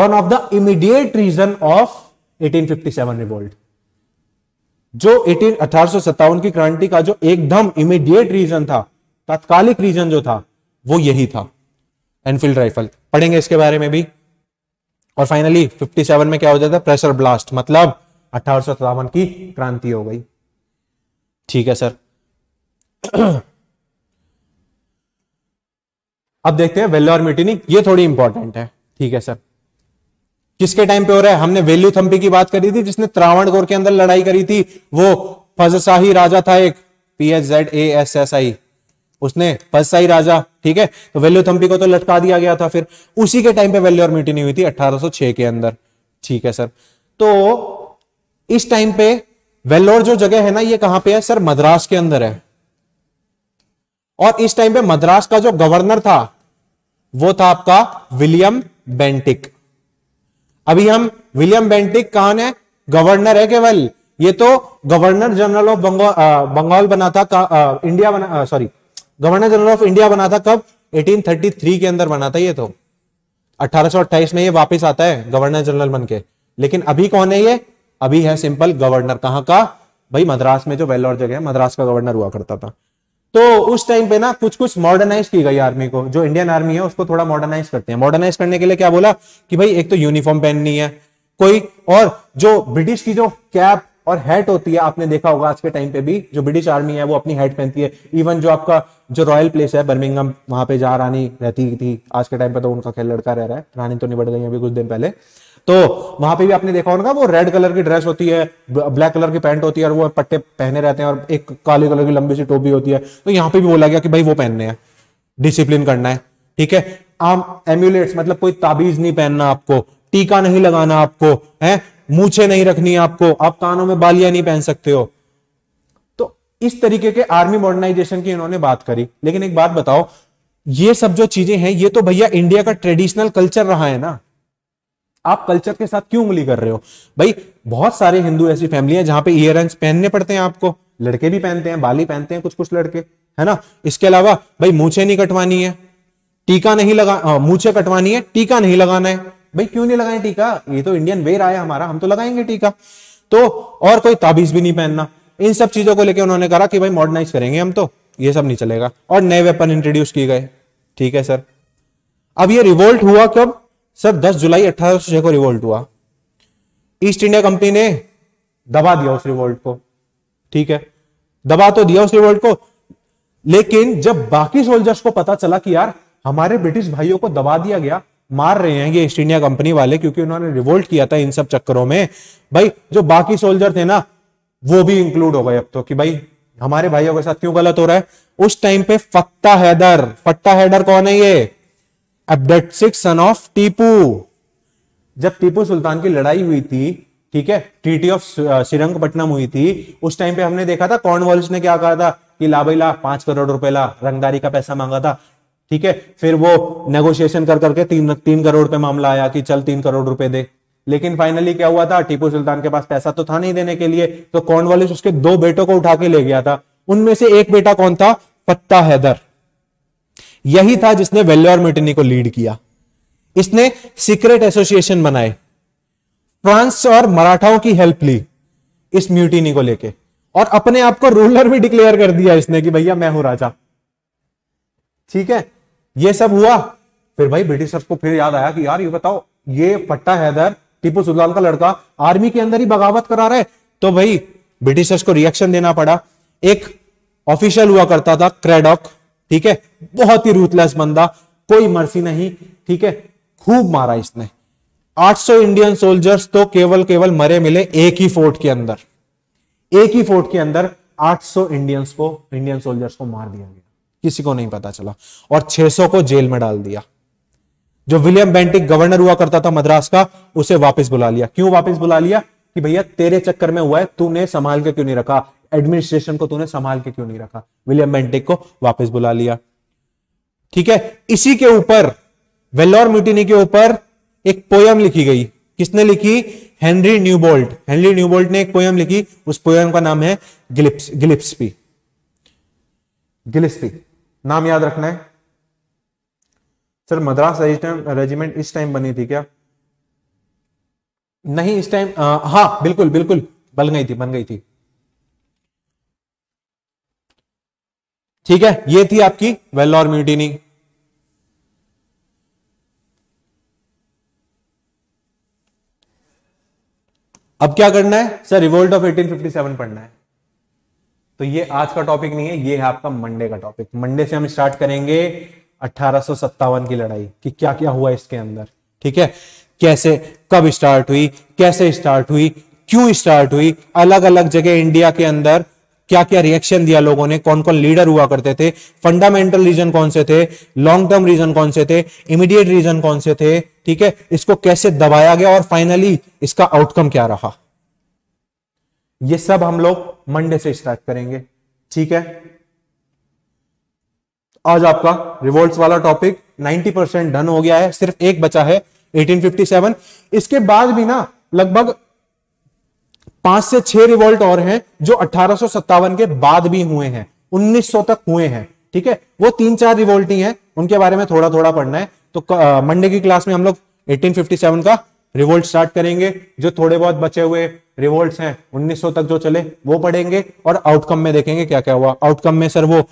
one of the immediate reason of 1857 revolt जो एटीन अठारह की क्रांति का जो एकदम इमीडिएट रीजन था तात्कालिक रीजन जो था वो यही था एनफील्ड राइफल पढ़ेंगे इसके बारे में भी और फाइनली 57 में क्या हो जाता है प्रेशर ब्लास्ट मतलब अठारह की क्रांति हो गई ठीक है सर अब देखते हैं वेल्लो और म्यूटिनी ये थोड़ी इंपॉर्टेंट है ठीक है सर किसके टाइम पे हो रहा है हमने वेल्यू थम्पी की बात करी थी जिसने त्रावणकोर के अंदर लड़ाई करी थी वो फजशाही राजा था एक P H Z A S S I उसने फजशाही राजा ठीक है तो वेल्यू थम्पी को तो लटका दिया गया था फिर उसी के टाइम पे वेल्यू और म्यूटिनी हुई थी अठारह के अंदर ठीक है सर तो इस टाइम पे वेल्लोर जो जगह है ना ये कहां पे है सर मद्रास के अंदर है और इस टाइम पे मद्रास का जो गवर्नर था वो था आपका विलियम बेंटिक अभी हम विलियम बेंटिक कहां है गवर्नर है केवल ये तो गवर्नर जनरल ऑफ बंगाल बना था आ, इंडिया बना sorry governor general of India बना था कब 1833 के अंदर बना था ये तो 1828 में ये वापस आता है गवर्नर जनरल बन के लेकिन अभी कौन है ये अभी है सिंपल गवर्नर कहां का भाई मद्रास में जो वेल्लोर जगह है मद्रास का गवर्नर हुआ करता था तो उस टाइम पे ना कुछ कुछ मॉडर्नाइज की गई आर्मी को जो इंडियन आर्मी है उसको थोड़ा मॉडर्नाइज करते हैं मॉडर्नाइज करने के लिए क्या बोला कि भाई एक तो यूनिफॉर्म पहननी है कोई और जो ब्रिटिश की जो कैप और हैट होती है आपने देखा होगा आज के टाइम पे भी जो ब्रिटिश आर्मी है वो अपनी हैट पहनती है इवन जो आपका जो रॉयल प्लेस है बर्मिंगम वहां पे जहां रानी रहती थी आज के टाइम पे तो उनका खेल लड़का रह रहा है रानी तो निबट गई अभी कुछ दिन पहले तो वहां पे भी आपने देखा होगा वो रेड कलर की ड्रेस होती है ब्लैक कलर की पैंट होती है और वो पट्टे पहने रहते हैं और एक काले कलर की लंबी सी टोपी होती है तो यहाँ पे भी बोला गया कि भाई वो पहनने हैं डिसिप्लिन करना है ठीक है आम एम्यूलेट्स मतलब कोई ताबीज नहीं पहनना आपको टीका नहीं लगाना आपको है मूछे नहीं रखनी आपको आप कानों में बालियां नहीं पहन सकते हो तो इस तरीके के आर्मी मॉडर्नाइजेशन की इन्होंने बात करी लेकिन एक बात बताओ ये सब जो चीजें हैं ये तो भैया इंडिया का ट्रेडिशनल कल्चर रहा है ना आप कल्चर के साथ क्यों उंगली कर रहे हो भाई बहुत सारे हिंदू ऐसी फैमिली है जहां पे ईयर रिंग्स पहनने पड़ते हैं आपको लड़के भी पहनते हैं बाली पहनते हैं कुछ कुछ लड़के है ना इसके अलावा भाई मूछे नहीं कटवानी है टीका नहीं लगा मूछे कटवानी है टीका नहीं लगाना है भाई क्यों नहीं लगाए टीका ये तो इंडियन वेर आया हमारा हम तो लगाएंगे टीका तो और कोई ताबीज भी नहीं पहनना इन सब चीजों को लेकर उन्होंने कहा कि भाई मॉडर्नाइज करेंगे हम तो ये सब नहीं चलेगा और नए वेपन इंट्रोड्यूस किए गए ठीक है सर अब ये रिवोल्ट हुआ कब सर 10 जुलाई अठारह को रिवोल्ट हुआ ईस्ट इंडिया कंपनी ने दबा दिया उस रिवोल्ट को ठीक है दबा तो दिया उस रिवोल्ट को लेकिन जब बाकी सोल्जर्स को पता चला कि यार हमारे ब्रिटिश भाइयों को दबा दिया गया मार रहे हैं ये ईस्ट इंडिया कंपनी वाले क्योंकि उन्होंने रिवोल्ट किया था इन सब चक्करों में भाई जो बाकी सोल्जर थे ना वो भी इंक्लूड हो गए अब तो कि भाई हमारे भाइयों के साथ क्यों गलत हो रहा है उस टाइम पे फत्ता हैदर फट्टा हैदर कौन है ये एबडेक्सिक सन ऑफ टीपू जब टीपू सुल्तान की लड़ाई हुई थी ठीक है ट्रीटी ऑफ श्रीरंगपट्टनम हुई थी उस टाइम पे हमने देखा था कॉर्नवॉलिस ने क्या कहा था कि ला भाई ला पांच करोड़ रुपए ला रंगदारी का पैसा मांगा था ठीक है फिर वो नेगोशिएशन कर करके तीन तीन करोड़ पे मामला आया कि चल तीन करोड़ रुपए दे लेकिन फाइनली क्या हुआ था टीपू सुल्तान के पास पैसा तो था नहीं देने के लिए तो कॉर्नवालिस उसके दो बेटों को उठा के ले गया था उनमें से एक बेटा कौन था पत्ता हैदर यही था जिसने वेल्योर म्यूटिनी को लीड किया इसने सीक्रेट एसोसिएशन बनाए फ्रांस और मराठाओं की हेल्प ली इस म्यूटिनी को लेके और अपने आप को रूलर भी डिक्लेयर कर दिया इसने कि भैया मैं हूं राजा ठीक है ये सब हुआ फिर भाई ब्रिटिशर्स को फिर याद आया कि यार ये बताओ ये पट्टा हैदर टीपू सुल्तान का लड़का आर्मी के अंदर ही बगावत करा रहा है तो भाई ब्रिटिशर्स को रिएक्शन देना पड़ा एक ऑफिशियल हुआ करता था क्रेडॉक ठीक है बहुत ही रूथलेस बंदा कोई मर्सी नहीं ठीक है खूब मारा इसने 800 इंडियन सोल्जर्स तो केवल केवल मरे मिले एक ही फोर्ट के अंदर एक ही फोर्ट के अंदर 800 इंडियंस को इंडियन सोल्जर्स को मार दिया गया किसी को नहीं पता चला और 600 को जेल में डाल दिया जो विलियम बेंटिक गवर्नर हुआ करता था मद्रास का उसे वापस बुला लिया क्यों वापस बुला लिया कि भैया तेरे चक्कर में हुआ है तूने संभाल के क्यों नहीं रखा एडमिनिस्ट्रेशन को तूने संभाल के क्यों नहीं रखा विलियम बेंटिक को वापस बुला लिया ठीक है इसी के ऊपर वेलोर म्यूटिनी के ऊपर एक पोयम लिखी गई किसने लिखी हेनरी न्यूबोल्ट हेनरी न्यूबोल्ट ने एक पोयम लिखी उस पोयम का नाम है गिलिप्स गिलिप्सपी गिलिस्पी नाम याद रखना है सर मद्रास रेजिमेंट इस टाइम बनी थी क्या नहीं इस टाइम हाँ बिल्कुल बिल्कुल बन गई थी बन गई थी ठीक है ये थी आपकी और म्यूटिनी अब क्या करना है सर रिवोल्ट ऑफ 1857 पढ़ना है तो ये आज का टॉपिक नहीं है ये है आपका मंडे का टॉपिक मंडे से हम स्टार्ट करेंगे अठारह की लड़ाई कि क्या क्या हुआ इसके अंदर ठीक है कैसे कब स्टार्ट हुई कैसे स्टार्ट हुई क्यों स्टार्ट हुई अलग अलग जगह इंडिया के अंदर क्या क्या रिएक्शन दिया लोगों ने कौन कौन लीडर हुआ करते थे फंडामेंटल रीजन कौन से थे लॉन्ग टर्म रीजन कौन से थे इमीडिएट रीजन कौन से थे ठीक है इसको कैसे दबाया गया और फाइनली इसका आउटकम क्या रहा ये सब हम लोग मंडे से स्टार्ट करेंगे ठीक है आज आपका रिवोल्ट वाला टॉपिक 90 परसेंट डन हो गया है सिर्फ एक बचा है 1857 इसके बाद भी ना लगभग पांच से छह रिवोल्ट और हैं जो अठारह के बाद भी हुए हैं 1900 तक हुए हैं ठीक है वो तीन चार रिवोल्ट ही है उनके बारे में थोड़ा थोड़ा पढ़ना है तो मंडे की क्लास में हम लोग एटीन का रिवोल्ट स्टार्ट करेंगे जो थोड़े बहुत बचे हुए रिवोल्ट हैं 1900 तक जो चले वो पढ़ेंगे और आउटकम में देखेंगे क्या क्या हुआ आउटकम में सर वो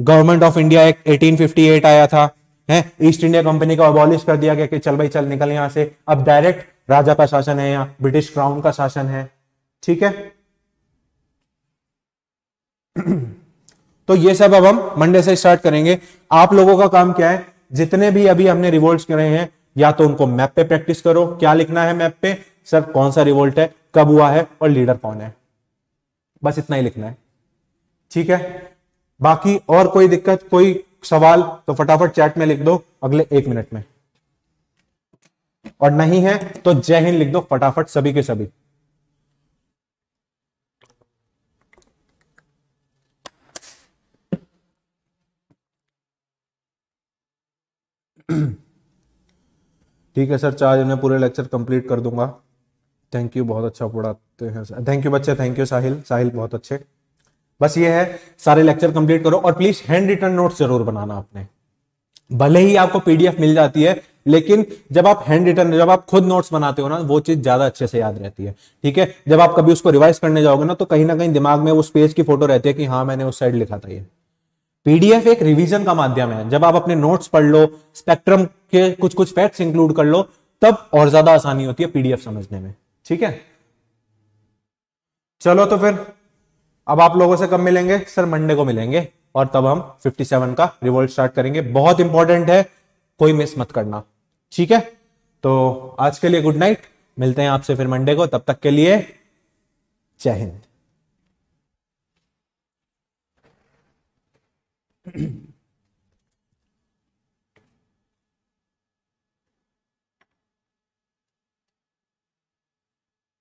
गवर्नमेंट ऑफ इंडिया एक्ट 1858 आया था है ईस्ट इंडिया कंपनी का अबॉलिश कर दिया गया कि चल भाई चल निकल यहां से अब डायरेक्ट राजा का शासन है यहाँ ब्रिटिश क्राउन का शासन है ठीक है तो ये सब अब हम मंडे से स्टार्ट करेंगे आप लोगों का काम क्या है जितने भी अभी हमने रिवोल्ट करे हैं या तो उनको मैप पे प्रैक्टिस करो क्या लिखना है मैप पे सर कौन सा रिवोल्ट है कब हुआ है और लीडर कौन है बस इतना ही लिखना है ठीक है बाकी और कोई दिक्कत कोई सवाल तो फटाफट चैट में लिख दो अगले एक मिनट में और नहीं है तो जय हिंद लिख दो फटाफट सभी के सभी ठीक है सर चार मैं पूरे लेक्चर कंप्लीट कर दूंगा थैंक यू बहुत अच्छा पढ़ाते हैं थैंक यू बच्चे थैंक यू साहिल साहिल बहुत अच्छे बस ये है सारे लेक्चर कंप्लीट करो और प्लीज हैंड रिटर्न नोट जरूर बनाना आपने भले ही आपको पीडीएफ मिल जाती है लेकिन जब आप हैंड रिटर्न जब आप खुद नोट्स बनाते हो ना वो चीज ज्यादा अच्छे से याद रहती है ठीक है जब आप कभी उसको रिवाइज करने जाओगे ना तो कहीं ना कहीं दिमाग में उस पेज की फोटो रहती है कि हाँ मैंने उस साइड लिखा था ये पीडीएफ एक रिवीजन का माध्यम है जब आप अपने नोट्स पढ़ लो स्पेक्ट्रम के कुछ कुछ फैक्ट्स इंक्लूड कर लो तब और ज्यादा आसानी होती है पीडीएफ समझने में ठीक है चलो तो फिर अब आप लोगों से कब मिलेंगे सर मंडे को मिलेंगे और तब हम 57 का रिवोल्ट स्टार्ट करेंगे बहुत इंपॉर्टेंट है कोई मिस मत करना ठीक है तो आज के लिए गुड नाइट मिलते हैं आपसे फिर मंडे को तब तक के लिए जय हिंद